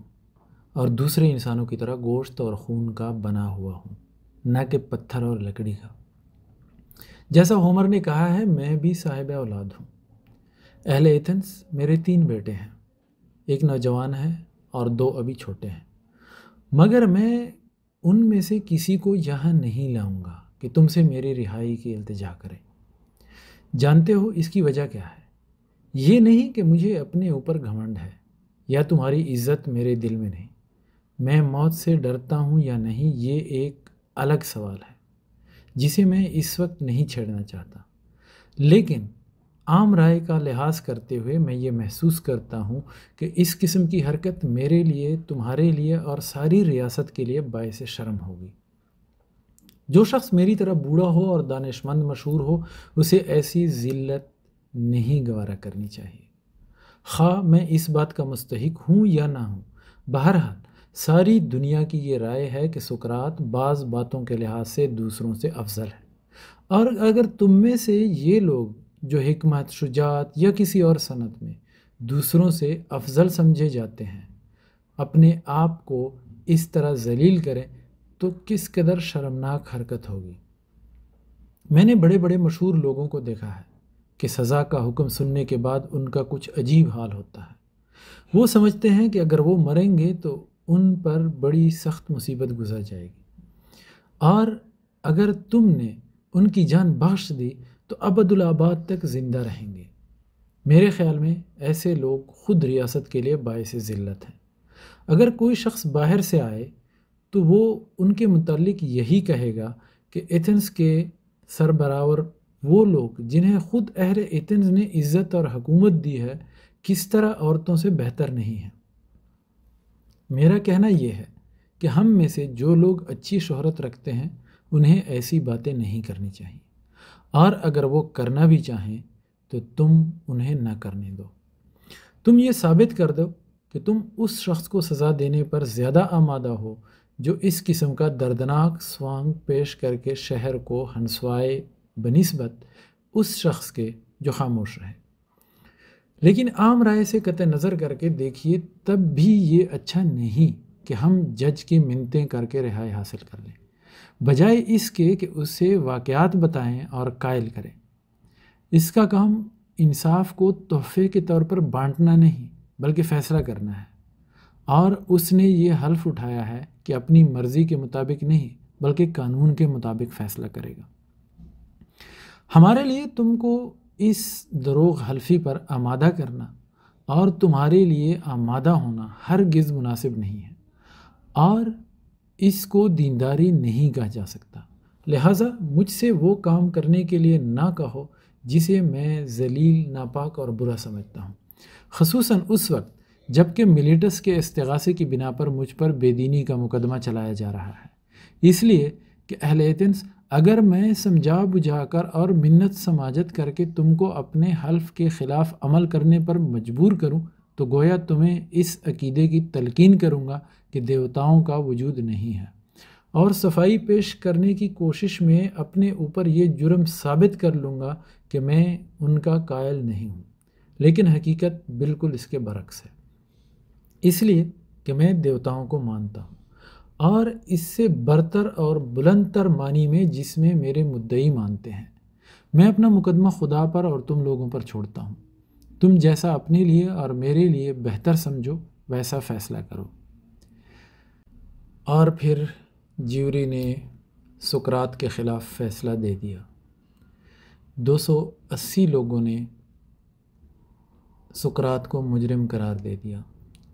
Speaker 1: اور دوسرے انسانوں کی طرح گوشت اور خون کا بنا ہوا ہوں نہ کہ پتھر اور لکڑی کا جیسا ہومر نے کہا ہے میں بھی صاحب اولاد ہوں اہل ایتھنس میرے تین بیٹے ہیں ایک نوجوان ہے اور دو ابھی چھوٹے ہیں مگر میں ان میں سے کسی کو یہاں نہیں لاؤں گا کہ تم سے میری رہائی کی التجا کریں جانتے ہو اس کی وجہ کیا ہے یہ نہیں کہ مجھے اپنے اوپر گھمنڈ ہے یا تمہاری عزت میرے دل میں نہیں میں موت سے ڈرتا ہوں یا نہیں یہ ایک الگ سوال ہے جسے میں اس وقت نہیں چھیڑنا چاہتا لیکن عام رائے کا لحاظ کرتے ہوئے میں یہ محسوس کرتا ہوں کہ اس قسم کی حرکت میرے لیے تمہارے لیے اور ساری ریاست کے لیے باعث شرم ہوگی جو شخص میری طرح بوڑھا ہو اور دانش مند مشہور ہو اسے ایسی ذلت نہیں گوارا کرنی چاہیے خواہ میں اس بات کا مستحق ہوں یا نہ ہوں بہرحال ساری دنیا کی یہ رائے ہے کہ سکرات بعض باتوں کے لحاظ سے دوسروں سے افضل ہے اور اگر تم میں سے یہ لوگ جو حکمت شجاعت یا کسی اور صنعت میں دوسروں سے افضل سمجھے جاتے ہیں اپنے آپ کو اس طرح ذلیل کریں تو کس قدر شرمناک حرکت ہوگی میں نے بڑے بڑے مشہور لوگوں کو دیکھا ہے کہ سزا کا حکم سننے کے بعد ان کا کچھ عجیب حال ہوتا ہے وہ سمجھتے ہیں کہ اگر وہ مریں گے تو ان پر بڑی سخت مصیبت گزر جائے گی اور اگر تم نے ان کی جان بخش دی تو الآباد تک زندہ رہیں گے میرے خیال میں ایسے لوگ خود ریاست کے لیے باعث ذلت ہیں اگر کوئی شخص باہر سے آئے تو وہ ان کے متعلق یہی کہے گا کہ ایتھنس کے سربراور وہ لوگ جنہیں خود اہر ایتھنس نے عزت اور حکومت دی ہے کس طرح عورتوں سے بہتر نہیں ہیں میرا کہنا یہ ہے کہ ہم میں سے جو لوگ اچھی شہرت رکھتے ہیں انہیں ایسی باتیں نہیں کرنی چاہیے اور اگر وہ کرنا بھی چاہیں تو تم انہیں نہ کرنے دو تم یہ ثابت کر دو کہ تم اس شخص کو سزا دینے پر زیادہ آمادہ ہو جو اس قسم کا دردناک سوانگ پیش کر کے شہر کو ہنسوائے بنسبت اس شخص کے جو خاموش رہے لیکن عام رائے سے قطع نظر کر کے دیکھیے تب بھی یہ اچھا نہیں کہ ہم جج کی منتیں کر کے رہائی حاصل کر لیں بجائے اس کے کہ اسے واقعات بتائیں اور قائل کریں اس کا کام انصاف کو تحفے کے طور پر بانٹنا نہیں بلکہ فیصلہ کرنا ہے اور اس نے یہ حلف اٹھایا ہے کہ اپنی مرضی کے مطابق نہیں بلکہ قانون کے مطابق فیصلہ کرے گا ہمارے لیے تم کو اس دروغ حلفی پر آمادہ کرنا اور تمہارے لیے آمادہ ہونا ہر گز مناسب نہیں ہے اور اس کو دینداری نہیں کہا جا سکتا لہٰذا مجھ سے وہ کام کرنے کے لیے نہ کہو جسے میں ذلیل ناپاک اور برا سمجھتا ہوں خصوصاً اس وقت جبکہ ملیٹس کے استغاثے کی بنا پر مجھ پر بے دینی کا مقدمہ چلایا جا رہا ہے اس لیے کہ اہل ایتنس اگر میں سمجھا بجھا کر اور منت سماجت کر کے تم کو اپنے حلف کے خلاف عمل کرنے پر مجبور کروں تو گویا تمہیں اس عقیدے کی تلقین کروں گا کہ دیوتاؤں کا وجود نہیں ہے اور صفائی پیش کرنے کی کوشش میں اپنے اوپر یہ جرم ثابت کر لوں گا کہ میں ان کا قائل نہیں ہوں لیکن حقیقت بالکل اس کے برعکس ہے اس لیے کہ میں دیوتاؤں کو مانتا ہوں اور اس سے برتر اور بلند تر معنی میں جس میں میرے مدعی مانتے ہیں میں اپنا مقدمہ خدا پر اور تم لوگوں پر چھوڑتا ہوں تم جیسا اپنے لیے اور میرے لیے بہتر سمجھو ویسا فیصلہ کرو اور پھر جیوری نے سکرات کے خلاف فیصلہ دے دیا دو سو اسی لوگوں نے سکرات کو مجرم قرار دے دیا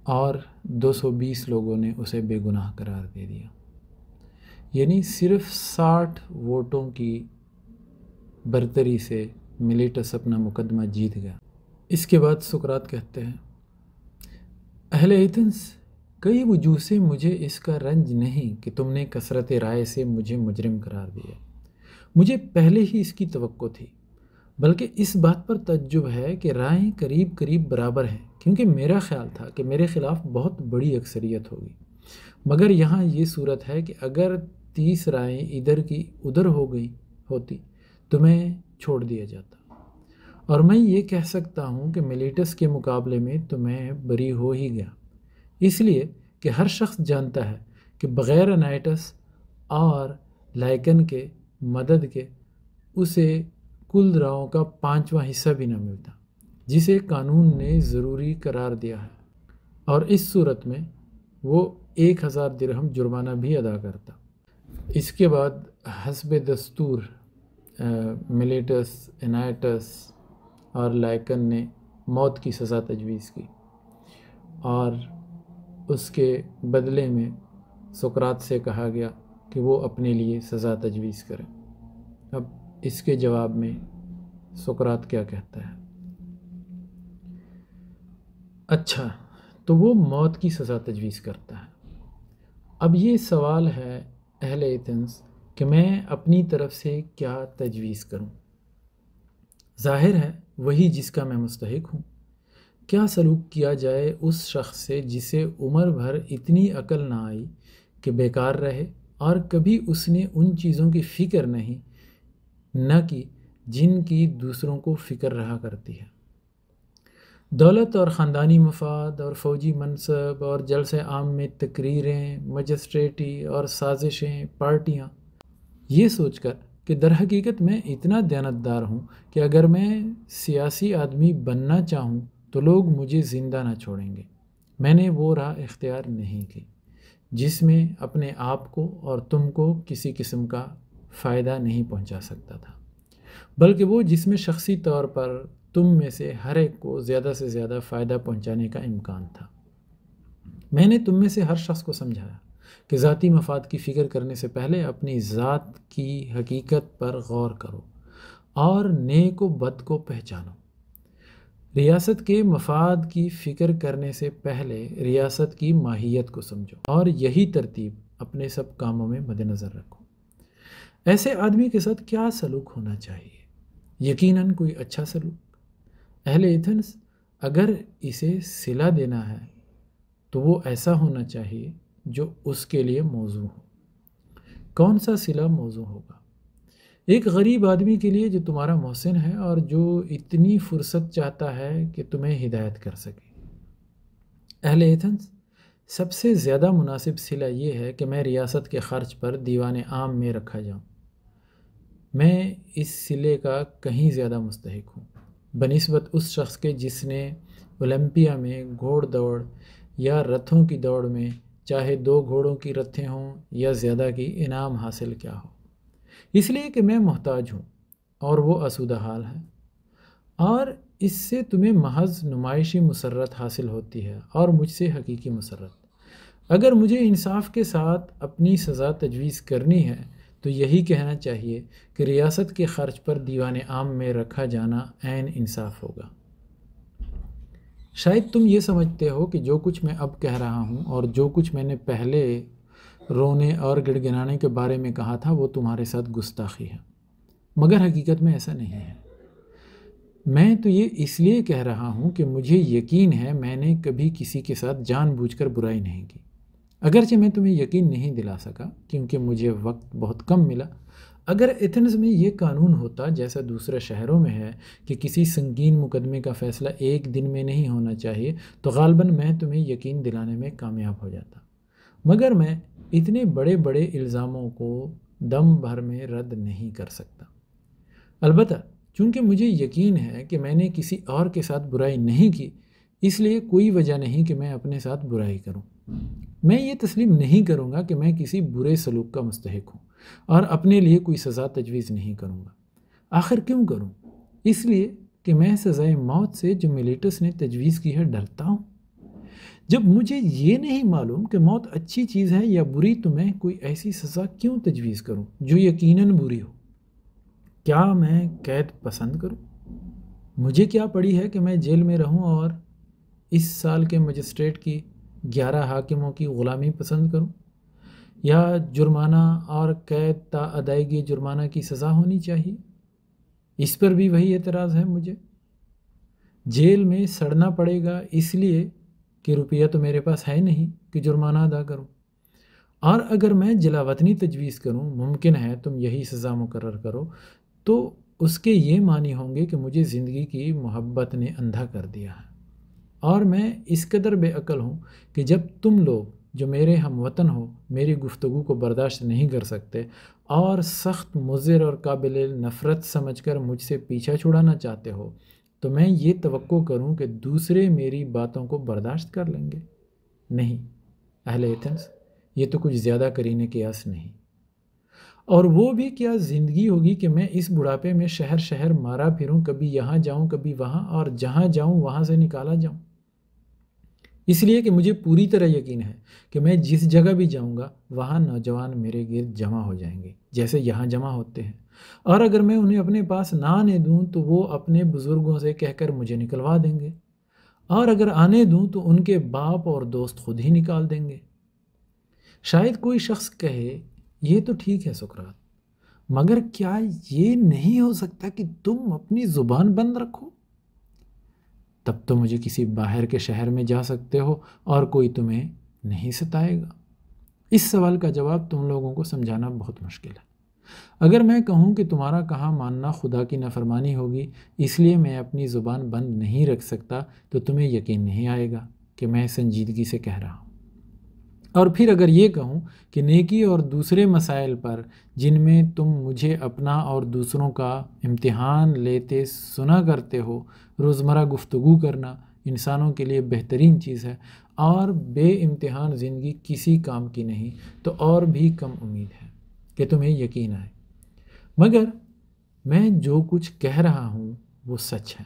Speaker 1: اور دو سو بیس لوگوں نے اسے بے گناہ قرار دے دیا یعنی صرف ساٹھ ووٹوں کی برتری سے ملیٹس اپنا مقدمہ جیت گیا اس کے بعد سکرات کہتے ہیں اہل ایتنس کئی وجوہ سے مجھے اس کا رنج نہیں کہ تم نے کثرت رائے سے مجھے مجرم قرار دیا مجھے پہلے ہی اس کی توقع تھی بلکہ اس بات پر تجب ہے کہ رائے قریب قریب برابر ہیں کیونکہ میرا خیال تھا کہ میرے خلاف بہت بڑی اکثریت ہوگی مگر یہاں یہ صورت ہے کہ اگر تیس رائے ادھر کی ادھر ہو گئی ہوتی تو میں چھوڑ دیا جاتا اور میں یہ کہہ سکتا ہوں کہ ملیٹس کے مقابلے میں تو میں بری ہو ہی گیا اس لیے کہ ہر شخص جانتا ہے کہ بغیر انائٹس اور لائکن کے مدد کے اسے کل راؤں کا پانچواں حصہ بھی نہ ملتا جسے قانون نے ضروری قرار دیا ہے اور اس صورت میں وہ ایک ہزار درہم جرمانہ بھی ادا کرتا اس کے بعد حسب دستور ملیٹس انائٹس اور لائکن نے موت کی سزا تجویز کی اور اس کے بدلے میں سکرات سے کہا گیا کہ وہ اپنے لیے سزا تجویز کریں اب اس کے جواب میں سکرات کیا کہتا ہے اچھا تو وہ موت کی سزا تجویز کرتا ہے اب یہ سوال ہے اہل ایتھنس کہ میں اپنی طرف سے کیا تجویز کروں ظاہر ہے وہی جس کا میں مستحق ہوں کیا سلوک کیا جائے اس شخص سے جسے عمر بھر اتنی عقل نہ آئی کہ بیکار رہے اور کبھی اس نے ان چیزوں کی فکر نہیں نہ کی جن کی دوسروں کو فکر رہا کرتی ہے دولت اور خاندانی مفاد اور فوجی منصب اور جلسے عام میں تقریریں مجسٹریٹی اور سازشیں پارٹیاں یہ سوچ کر کہ در حقیقت میں اتنا دیانتدار ہوں کہ اگر میں سیاسی آدمی بننا چاہوں تو لوگ مجھے زندہ نہ چھوڑیں گے میں نے وہ راہ اختیار نہیں کی جس میں اپنے آپ کو اور تم کو کسی قسم کا فائدہ نہیں پہنچا سکتا تھا بلکہ وہ جس میں شخصی طور پر تم میں سے ہر ایک کو زیادہ سے زیادہ فائدہ پہنچانے کا امکان تھا میں نے تم میں سے ہر شخص کو سمجھایا کہ ذاتی مفاد کی فکر کرنے سے پہلے اپنی ذات کی حقیقت پر غور کرو اور نیک و بد کو پہچانو ریاست کے مفاد کی فکر کرنے سے پہلے ریاست کی ماہیت کو سمجھو اور یہی ترتیب اپنے سب کاموں میں مد نظر رکھو ایسے آدمی کے ساتھ کیا سلوک ہونا چاہیے یقیناً کوئی اچھا سلوک اہل ایتھنس اگر اسے صلا دینا ہے تو وہ ایسا ہونا چاہیے جو اس کے لیے موضوع ہو کون سا سلا موضوع ہوگا ایک غریب آدمی کے لیے جو تمہارا محسن ہے اور جو اتنی فرصت چاہتا ہے کہ تمہیں ہدایت کر سکے اہل ایتھنس سب سے زیادہ مناسب سلا یہ ہے کہ میں ریاست کے خرچ پر دیوان عام میں رکھا جاؤں میں اس سلے کا کہیں زیادہ مستحق ہوں بنسبت اس شخص کے جس نے اولمپیا میں گھوڑ دوڑ یا رتھوں کی دوڑ میں چاہے دو گھوڑوں کی رتھیں ہوں یا زیادہ کی انعام حاصل کیا ہو اس لیے کہ میں محتاج ہوں اور وہ اسودہ حال ہے اور اس سے تمہیں محض نمائشی مسرت حاصل ہوتی ہے اور مجھ سے حقیقی مسرت اگر مجھے انصاف کے ساتھ اپنی سزا تجویز کرنی ہے تو یہی کہنا چاہیے کہ ریاست کے خرچ پر دیوان عام میں رکھا جانا عین انصاف ہوگا شاید تم یہ سمجھتے ہو کہ جو کچھ میں اب کہہ رہا ہوں اور جو کچھ میں نے پہلے رونے اور گنانے کے بارے میں کہا تھا وہ تمہارے ساتھ گستاخی ہے مگر حقیقت میں ایسا نہیں ہے میں تو یہ اس لیے کہہ رہا ہوں کہ مجھے یقین ہے میں نے کبھی کسی کے ساتھ جان بوجھ کر برائی نہیں کی اگرچہ میں تمہیں یقین نہیں دلا سکا کیونکہ مجھے وقت بہت کم ملا اگر ایتھنز میں یہ قانون ہوتا جیسا دوسرے شہروں میں ہے کہ کسی سنگین مقدمے کا فیصلہ ایک دن میں نہیں ہونا چاہیے تو غالباً میں تمہیں یقین دلانے میں کامیاب ہو جاتا مگر میں اتنے بڑے بڑے الزاموں کو دم بھر میں رد نہیں کر سکتا البتہ چونکہ مجھے یقین ہے کہ میں نے کسی اور کے ساتھ برائی نہیں کی اس لیے کوئی وجہ نہیں کہ میں اپنے ساتھ برائی کروں میں یہ تسلیم نہیں کروں گا کہ میں کسی برے سلوک کا مستحق ہوں اور اپنے لیے کوئی سزا تجویز نہیں کروں گا آخر کیوں کروں اس لیے کہ میں سزائے موت سے جو ملیٹس نے تجویز کی ہے ڈرتا ہوں جب مجھے یہ نہیں معلوم کہ موت اچھی چیز ہے یا بری تو میں کوئی ایسی سزا کیوں تجویز کروں جو یقیناً بری ہو کیا میں قید پسند کروں مجھے کیا پڑی ہے کہ میں جیل میں رہوں اور اس سال کے مجسٹریٹ کی گیارہ حاکموں کی غلامی پسند کروں یا جرمانہ اور قید تا ادائیگی جرمانہ کی سزا ہونی چاہیے اس پر بھی وہی اعتراض ہے مجھے جیل میں سڑنا پڑے گا اس لیے کہ روپیہ تو میرے پاس ہے نہیں کہ جرمانہ ادا کروں اور اگر میں جلاوطنی تجویز کروں ممکن ہے تم یہی سزا مقرر کرو تو اس کے یہ معنی ہوں گے کہ مجھے زندگی کی محبت نے اندھا کر دیا ہے اور میں اس قدر بے عقل ہوں کہ جب تم لوگ جو میرے ہم وطن ہو میری گفتگو کو برداشت نہیں کر سکتے اور سخت مضر اور قابل نفرت سمجھ کر مجھ سے پیچھا چھڑانا چاہتے ہو تو میں یہ توقع کروں کہ دوسرے میری باتوں کو برداشت کر لیں گے نہیں اہل ایتھنس یہ تو کچھ زیادہ کرینے کے آس نہیں اور وہ بھی کیا زندگی ہوگی کہ میں اس بڑھاپے میں شہر شہر مارا پھروں کبھی یہاں جاؤں کبھی وہاں اور جہاں جاؤں وہاں سے نکالا جاؤں اس لیے کہ مجھے پوری طرح یقین ہے کہ میں جس جگہ بھی جاؤں گا وہاں نوجوان میرے گرد جمع ہو جائیں گے جیسے یہاں جمع ہوتے ہیں اور اگر میں انہیں اپنے پاس نہ آنے دوں تو وہ اپنے بزرگوں سے کہہ کر مجھے نکلوا دیں گے اور اگر آنے دوں تو ان کے باپ اور دوست خود ہی نکال دیں گے شاید کوئی شخص کہے یہ تو ٹھیک ہے سکرات مگر کیا یہ نہیں ہو سکتا کہ تم اپنی زبان بند رکھو تب تو مجھے کسی باہر کے شہر میں جا سکتے ہو اور کوئی تمہیں نہیں ستائے گا اس سوال کا جواب تم لوگوں کو سمجھانا بہت مشکل ہے اگر میں کہوں کہ تمہارا کہاں ماننا خدا کی نافرمانی ہوگی اس لیے میں اپنی زبان بند نہیں رکھ سکتا تو تمہیں یقین نہیں آئے گا کہ میں سنجیدگی سے کہہ رہا ہوں اور پھر اگر یہ کہوں کہ نیکی اور دوسرے مسائل پر جن میں تم مجھے اپنا اور دوسروں کا امتحان لیتے سنا کرتے ہو روزمرہ گفتگو کرنا انسانوں کے لیے بہترین چیز ہے اور بے امتحان زندگی کسی کام کی نہیں تو اور بھی کم امید ہے کہ تمہیں یقین آئے مگر میں جو کچھ کہہ رہا ہوں وہ سچ ہے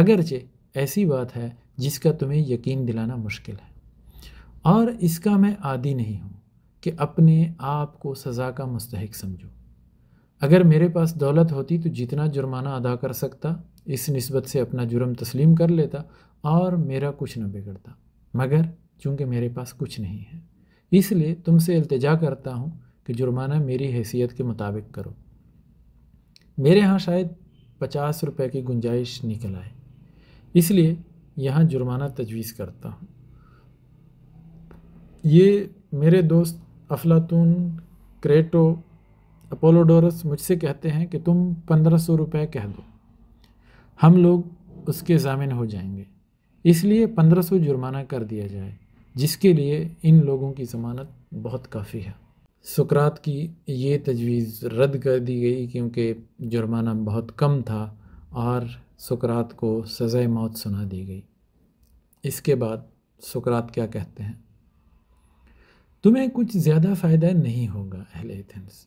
Speaker 1: اگرچہ ایسی بات ہے جس کا تمہیں یقین دلانا مشکل ہے اور اس کا میں عادی نہیں ہوں کہ اپنے آپ کو سزا کا مستحق سمجھو اگر میرے پاس دولت ہوتی تو جتنا جرمانہ ادا کر سکتا اس نسبت سے اپنا جرم تسلیم کر لیتا اور میرا کچھ نہ بگڑتا مگر چونکہ میرے پاس کچھ نہیں ہے اس لیے تم سے التجا کرتا ہوں کہ جرمانہ میری حیثیت کے مطابق کرو میرے ہاں شاید پچاس روپے کی گنجائش نکل آئے اس لیے یہاں جرمانہ تجویز کرتا ہوں یہ میرے دوست افلاطون کریٹو اپولوڈورس مجھ سے کہتے ہیں کہ تم پندرہ سو روپے کہہ دو ہم لوگ اس کے ضامن ہو جائیں گے اس لیے پندرہ سو جرمانہ کر دیا جائے جس کے لیے ان لوگوں کی ضمانت بہت کافی ہے سکرات کی یہ تجویز رد کر دی گئی کیونکہ جرمانہ بہت کم تھا اور سکرات کو سزائے موت سنا دی گئی اس کے بعد سکرات کیا کہتے ہیں تمہیں کچھ زیادہ فائدہ نہیں ہوگا اہل ایتھنس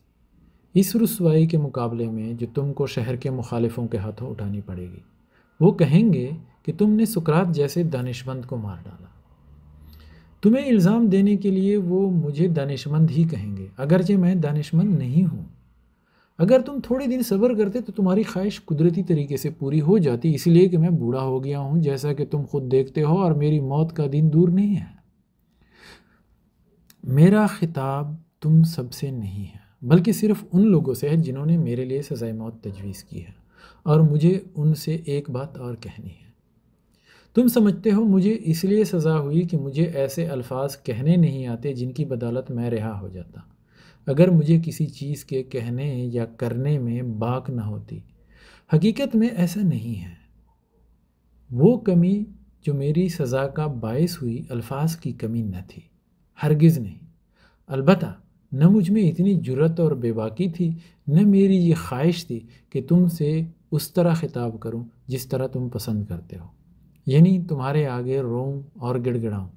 Speaker 1: اس رسوائی کے مقابلے میں جو تم کو شہر کے مخالفوں کے ہاتھوں اٹھانی پڑے گی وہ کہیں گے کہ تم نے سکرات جیسے دانشمند کو مار ڈالا تمہیں الزام دینے کے لیے وہ مجھے دانشمند ہی کہیں گے اگرچہ میں دانشمند نہیں ہوں اگر تم تھوڑے دن صبر کرتے تو تمہاری خواہش قدرتی طریقے سے پوری ہو جاتی اس لیے کہ میں بوڑھا ہو گیا ہوں جیسا کہ تم خود دیکھتے ہو اور میری موت کا دن دور نہیں ہے میرا خطاب تم سب سے نہیں ہے بلکہ صرف ان لوگوں سے ہے جنہوں نے میرے لیے سزائے موت تجویز کی ہے اور مجھے ان سے ایک بات اور کہنی ہے تم سمجھتے ہو مجھے اس لیے سزا ہوئی کہ مجھے ایسے الفاظ کہنے نہیں آتے جن کی بدالت میں رہا ہو جاتا اگر مجھے کسی چیز کے کہنے یا کرنے میں باک نہ ہوتی حقیقت میں ایسا نہیں ہے وہ کمی جو میری سزا کا باعث ہوئی الفاظ کی کمی نہ تھی ہرگز نہیں البتہ نہ مجھ میں اتنی جرت اور بے باکی تھی نہ میری یہ خواہش تھی کہ تم سے اس طرح خطاب کروں جس طرح تم پسند کرتے ہو یعنی تمہارے آگے روم اور گڑ گڑاؤں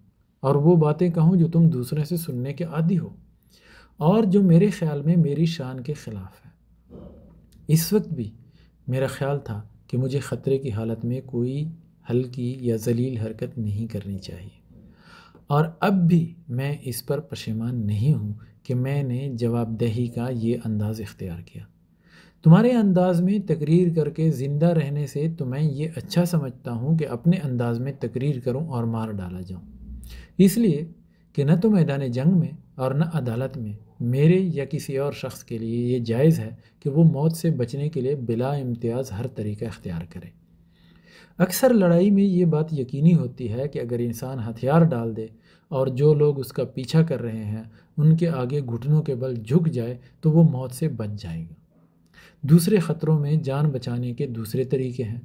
Speaker 1: اور وہ باتیں کہوں جو تم دوسرے سے سننے کے عادی ہو اور جو میرے خیال میں میری شان کے خلاف ہے اس وقت بھی میرا خیال تھا کہ مجھے خطرے کی حالت میں کوئی ہلکی یا ذلیل حرکت نہیں کرنی چاہیے اور اب بھی میں اس پر پشیمان نہیں ہوں کہ میں نے جواب دہی کا یہ انداز اختیار کیا تمہارے انداز میں تقریر کر کے زندہ رہنے سے تو میں یہ اچھا سمجھتا ہوں کہ اپنے انداز میں تقریر کروں اور مار ڈالا جاؤں اس لیے کہ نہ تو میدان جنگ میں اور نہ عدالت میں میرے یا کسی اور شخص کے لیے یہ جائز ہے کہ وہ موت سے بچنے کے لیے بلا امتیاز ہر طریقہ اختیار کرے اکثر لڑائی میں یہ بات یقینی ہوتی ہے کہ اگر انسان ہتھیار ڈال دے اور جو لوگ اس کا پیچھا کر رہے ہیں ان کے آگے گھٹنوں کے بل جھک جائے تو وہ موت سے بچ جائے گا دوسرے خطروں میں جان بچانے کے دوسرے طریقے ہیں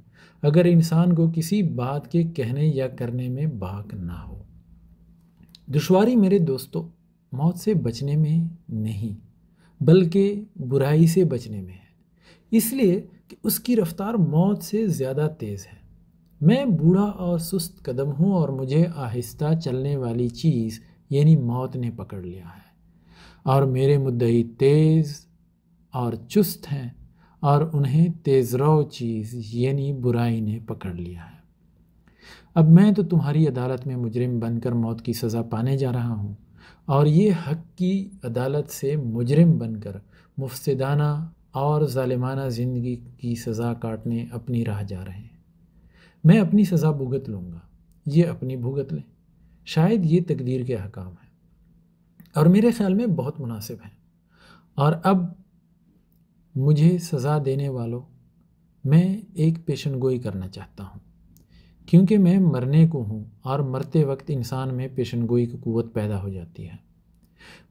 Speaker 1: اگر انسان کو کسی بات کے کہنے یا کرنے میں باک نہ ہو دشواری میرے دوستو موت سے بچنے میں نہیں بلکہ برائی سے بچنے میں ہے اس لیے کہ اس کی رفتار موت سے زیادہ تیز ہے میں بوڑھا اور سست قدم ہوں اور مجھے آہستہ چلنے والی چیز یعنی موت نے پکڑ لیا ہے اور میرے مدعی تیز اور چست ہیں اور انہیں تیز رو چیز یعنی برائی نے پکڑ لیا ہے اب میں تو تمہاری عدالت میں مجرم بن کر موت کی سزا پانے جا رہا ہوں اور یہ حق کی عدالت سے مجرم بن کر مفسدانہ اور ظالمانہ زندگی کی سزا کاٹنے اپنی راہ جا رہے ہیں میں اپنی سزا بھگت لوں گا یہ اپنی بھگت لیں شاید یہ تقدیر کے حکام ہیں اور میرے خیال میں بہت مناسب ہیں اور اب مجھے سزا دینے والوں میں ایک پیشن گوئی کرنا چاہتا ہوں کیونکہ میں مرنے کو ہوں اور مرتے وقت انسان میں پیشن گوئی کی قوت پیدا ہو جاتی ہے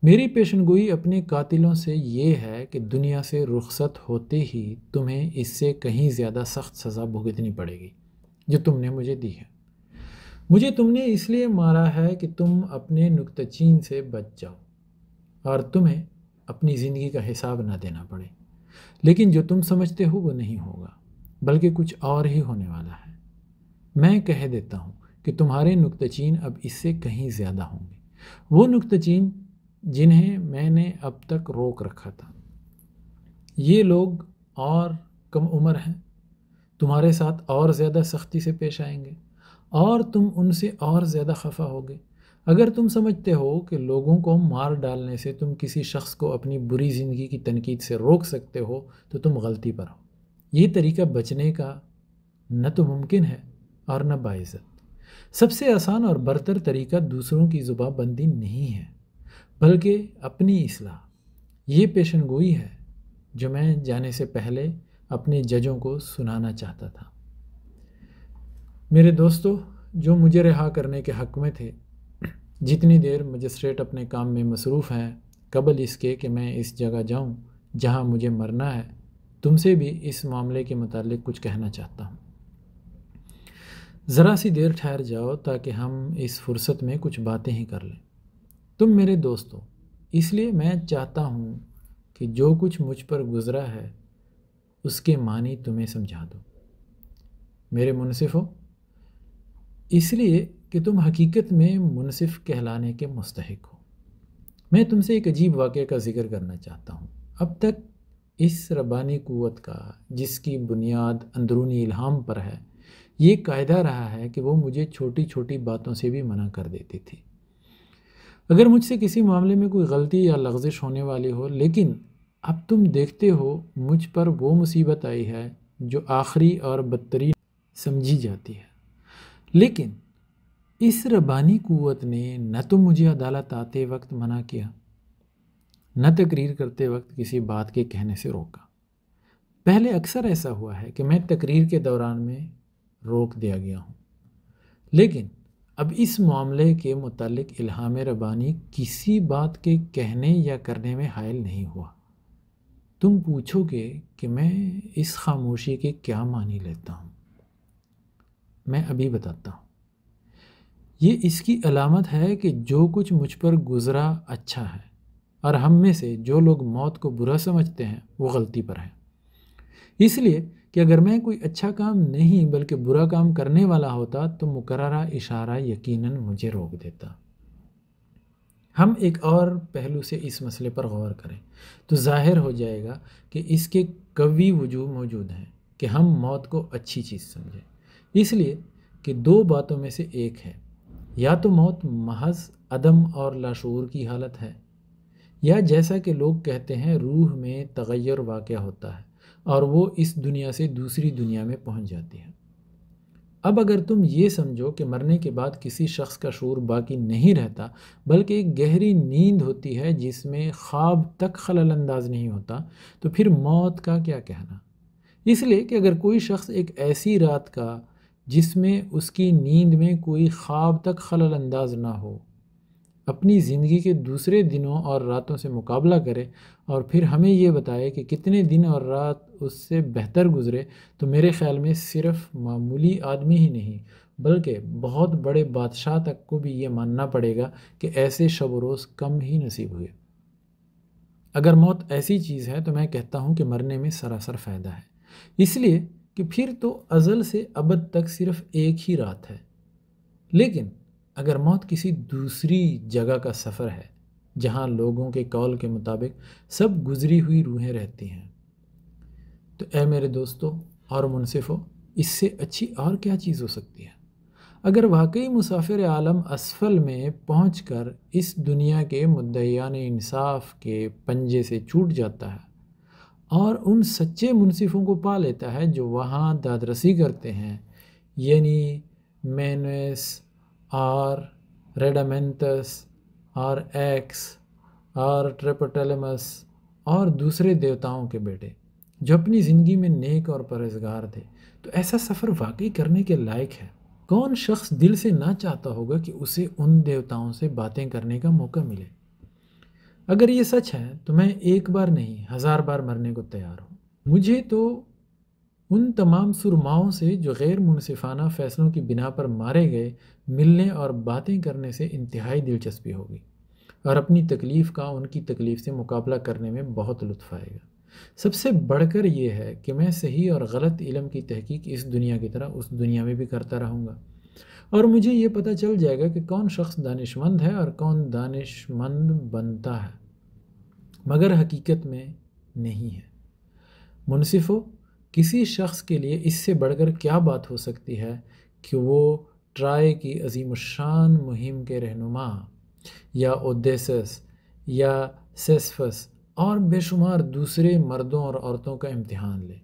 Speaker 1: میری پیشن گوئی اپنے قاتلوں سے یہ ہے کہ دنیا سے رخصت ہوتے ہی تمہیں اس سے کہیں زیادہ سخت سزا بھگتنی پڑے گی جو تم نے مجھے دی ہے مجھے تم نے اس لیے مارا ہے کہ تم اپنے نقطہ چین سے بچ جاؤ اور تمہیں اپنی زندگی کا حساب نہ دینا پڑے لیکن جو تم سمجھتے ہو وہ نہیں ہوگا بلکہ کچھ اور ہی ہونے والا ہے میں کہہ دیتا ہوں کہ تمہارے نقطہ چین اب اس سے کہیں زیادہ ہوں گے وہ نقطہ چین جنہیں میں نے اب تک روک رکھا تھا یہ لوگ اور کم عمر ہیں تمہارے ساتھ اور زیادہ سختی سے پیش آئیں گے اور تم ان سے اور زیادہ خفا ہوگے اگر تم سمجھتے ہو کہ لوگوں کو مار ڈالنے سے تم کسی شخص کو اپنی بری زندگی کی تنقید سے روک سکتے ہو تو تم غلطی پر ہو یہ طریقہ بچنے کا نہ تو ممکن ہے اور نہ باعزت سب سے آسان اور برتر طریقہ دوسروں کی زباں بندی نہیں ہے بلکہ اپنی اصلاح یہ پیشن گوئی ہے جو میں جانے سے پہلے اپنے ججوں کو سنانا چاہتا تھا میرے دوستو جو مجھے رہا کرنے کے حق میں تھے جتنی دیر مجسٹریٹ اپنے کام میں مصروف ہیں قبل اس کے کہ میں اس جگہ جاؤں جہاں مجھے مرنا ہے تم سے بھی اس معاملے کے متعلق کچھ کہنا چاہتا ہوں ذرا سی دیر ٹھہر جاؤ تاکہ ہم اس فرصت میں کچھ باتیں ہی کر لیں تم میرے دوست ہو اس لیے میں چاہتا ہوں کہ جو کچھ مجھ پر گزرا ہے اس کے معنی تمہیں سمجھا دو میرے منصف ہو اس لیے کہ تم حقیقت میں منصف کہلانے کے مستحق ہو میں تم سے ایک عجیب واقعہ کا ذکر کرنا چاہتا ہوں اب تک اس ربانی قوت کا جس کی بنیاد اندرونی الہام پر ہے یہ قاعدہ رہا ہے کہ وہ مجھے چھوٹی چھوٹی باتوں سے بھی منع کر دیتی تھی اگر مجھ سے کسی معاملے میں کوئی غلطی یا لغزش ہونے والی ہو لیکن اب تم دیکھتے ہو مجھ پر وہ مصیبت آئی ہے جو آخری اور بدتری سمجھی جاتی ہے لیکن اس ربانی قوت نے نہ تو مجھے عدالت آتے وقت منع کیا نہ تقریر کرتے وقت کسی بات کے کہنے سے روکا پہلے اکثر ایسا ہوا ہے کہ میں تقریر کے دوران میں روک دیا گیا ہوں لیکن اب اس معاملے کے متعلق الہام ربانی کسی بات کے کہنے یا کرنے میں حائل نہیں ہوا تم پوچھو گے کہ میں اس خاموشی کے کیا معنی لیتا ہوں میں ابھی بتاتا ہوں یہ اس کی علامت ہے کہ جو کچھ مجھ پر گزرا اچھا ہے اور ہم میں سے جو لوگ موت کو برا سمجھتے ہیں وہ غلطی پر ہیں اس لیے کہ اگر میں کوئی اچھا کام نہیں بلکہ برا کام کرنے والا ہوتا تو مقررہ اشارہ یقیناً مجھے روک دیتا ہم ایک اور پہلو سے اس مسئلے پر غور کریں تو ظاہر ہو جائے گا کہ اس کے قوی وجوہ موجود ہیں کہ ہم موت کو اچھی چیز سمجھیں اس لیے کہ دو باتوں میں سے ایک ہے یا تو موت محض عدم اور لاشعور کی حالت ہے یا جیسا کہ لوگ کہتے ہیں روح میں تغیر واقع ہوتا ہے اور وہ اس دنیا سے دوسری دنیا میں پہنچ جاتی ہے اب اگر تم یہ سمجھو کہ مرنے کے بعد کسی شخص کا شعور باقی نہیں رہتا بلکہ ایک گہری نیند ہوتی ہے جس میں خواب تک خلل انداز نہیں ہوتا تو پھر موت کا کیا کہنا اس لیے کہ اگر کوئی شخص ایک ایسی رات کا جس میں اس کی نیند میں کوئی خواب تک خلل انداز نہ ہو اپنی زندگی کے دوسرے دنوں اور راتوں سے مقابلہ کرے اور پھر ہمیں یہ بتائے کہ کتنے دن اور رات اس سے بہتر گزرے تو میرے خیال میں صرف معمولی آدمی ہی نہیں بلکہ بہت بڑے بادشاہ تک کو بھی یہ ماننا پڑے گا کہ ایسے شب و روز کم ہی نصیب ہوئے اگر موت ایسی چیز ہے تو میں کہتا ہوں کہ مرنے میں سراسر فائدہ ہے اس لیے کہ پھر تو ازل سے ابد تک صرف ایک ہی رات ہے لیکن اگر موت کسی دوسری جگہ کا سفر ہے جہاں لوگوں کے کال کے مطابق سب گزری ہوئی روحیں رہتی ہیں تو اے میرے دوستو اور منصفو اس سے اچھی اور کیا چیز ہو سکتی ہے اگر واقعی مسافر عالم اسفل میں پہنچ کر اس دنیا کے مدیان انصاف کے پنجے سے چھوٹ جاتا ہے اور ان سچے منصفوں کو پا لیتا ہے جو وہاں دادرسی کرتے ہیں یعنی مینویس آر ریڈامینتس آر ایکس آر ٹرپٹیلیمس اور دوسرے دیوتاؤں کے بیٹے جو اپنی زندگی میں نیک اور پروزگار تھے تو ایسا سفر واقعی کرنے کے لائق ہے کون شخص دل سے نہ چاہتا ہوگا کہ اسے ان دیوتاؤں سے باتیں کرنے کا موقع ملے اگر یہ سچ ہے تو میں ایک بار نہیں ہزار بار مرنے کو تیار ہوں مجھے تو ان تمام سرماؤں سے جو غیر منصفانہ فیصلوں کی بنا پر مارے گئے ملنے اور باتیں کرنے سے انتہائی دلچسپی ہوگی اور اپنی تکلیف کا ان کی تکلیف سے مقابلہ کرنے میں بہت لطف آئے گا سب سے بڑھ کر یہ ہے کہ میں صحیح اور غلط علم کی تحقیق اس دنیا کی طرح اس دنیا میں بھی کرتا رہوں گا اور مجھے یہ پتہ چل جائے گا کہ کون شخص دانش مند ہے اور کون دانشمند بنتا ہے مگر حقیقت میں نہیں ہے منصفوں کسی شخص کے لیے اس سے بڑھ کر کیا بات ہو سکتی ہے کہ وہ ٹرائے کی عظیم الشان مہم کے رہنما یا اودیسس یا سیسفس اور بے شمار دوسرے مردوں اور عورتوں کا امتحان لے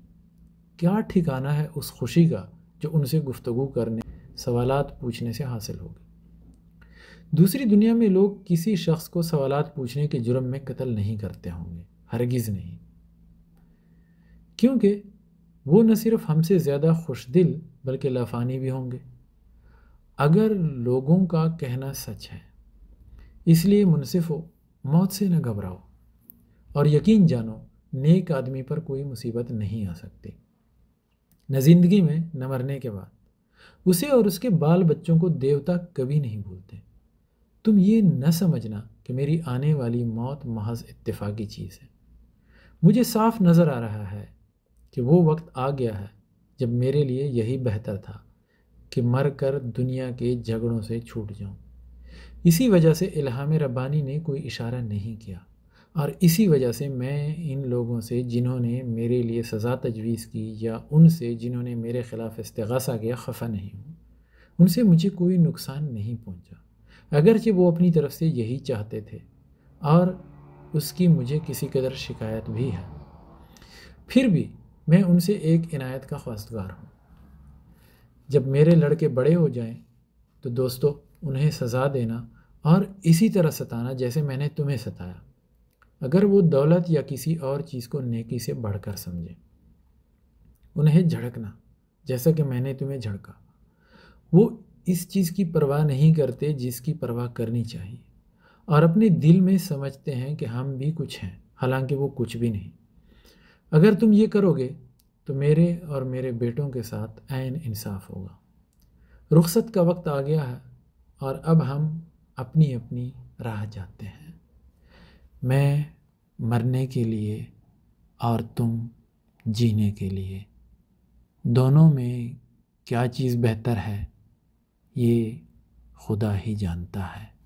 Speaker 1: کیا ٹھکانہ ہے اس خوشی کا جو ان سے گفتگو کرنے سوالات پوچھنے سے حاصل ہوگی دوسری دنیا میں لوگ کسی شخص کو سوالات پوچھنے کے جرم میں قتل نہیں کرتے ہوں گے ہرگز نہیں کیونکہ وہ نہ صرف ہم سے زیادہ خوش دل بلکہ لافانی بھی ہوں گے اگر لوگوں کا کہنا سچ ہے اس لیے منصف ہو موت سے نہ گھبراؤ اور یقین جانو نیک آدمی پر کوئی مصیبت نہیں آ سکتی نہ زندگی میں نہ مرنے کے بعد اسے اور اس کے بال بچوں کو دیوتا کبھی نہیں بھولتے تم یہ نہ سمجھنا کہ میری آنے والی موت محض اتفاقی چیز ہے مجھے صاف نظر آ رہا ہے کہ وہ وقت آ گیا ہے جب میرے لیے یہی بہتر تھا کہ مر کر دنیا کے جھگڑوں سے چھوٹ جاؤں اسی وجہ سے الہام ربانی نے کوئی اشارہ نہیں کیا اور اسی وجہ سے میں ان لوگوں سے جنہوں نے میرے لیے سزا تجویز کی یا ان سے جنہوں نے میرے خلاف استغاثہ کیا خفا نہیں ہوں ان سے مجھے کوئی نقصان نہیں پہنچا اگرچہ وہ اپنی طرف سے یہی چاہتے تھے اور اس کی مجھے کسی قدر شکایت بھی ہے پھر بھی میں ان سے ایک عنایت کا خواستگار ہوں جب میرے لڑکے بڑے ہو جائیں تو دوستو انہیں سزا دینا اور اسی طرح ستانا جیسے میں نے تمہیں ستایا اگر وہ دولت یا کسی اور چیز کو نیکی سے بڑھ کر سمجھیں انہیں جھڑکنا جیسا کہ میں نے تمہیں جھڑکا وہ اس چیز کی پرواہ نہیں کرتے جس کی پرواہ کرنی چاہیے اور اپنے دل میں سمجھتے ہیں کہ ہم بھی کچھ ہیں حالانکہ وہ کچھ بھی نہیں اگر تم یہ کرو گے تو میرے اور میرے بیٹوں کے ساتھ عین انصاف ہوگا رخصت کا وقت آ گیا ہے اور اب ہم اپنی اپنی راہ جاتے ہیں میں مرنے کے لیے اور تم جینے کے لیے دونوں میں کیا چیز بہتر ہے یہ خدا ہی جانتا ہے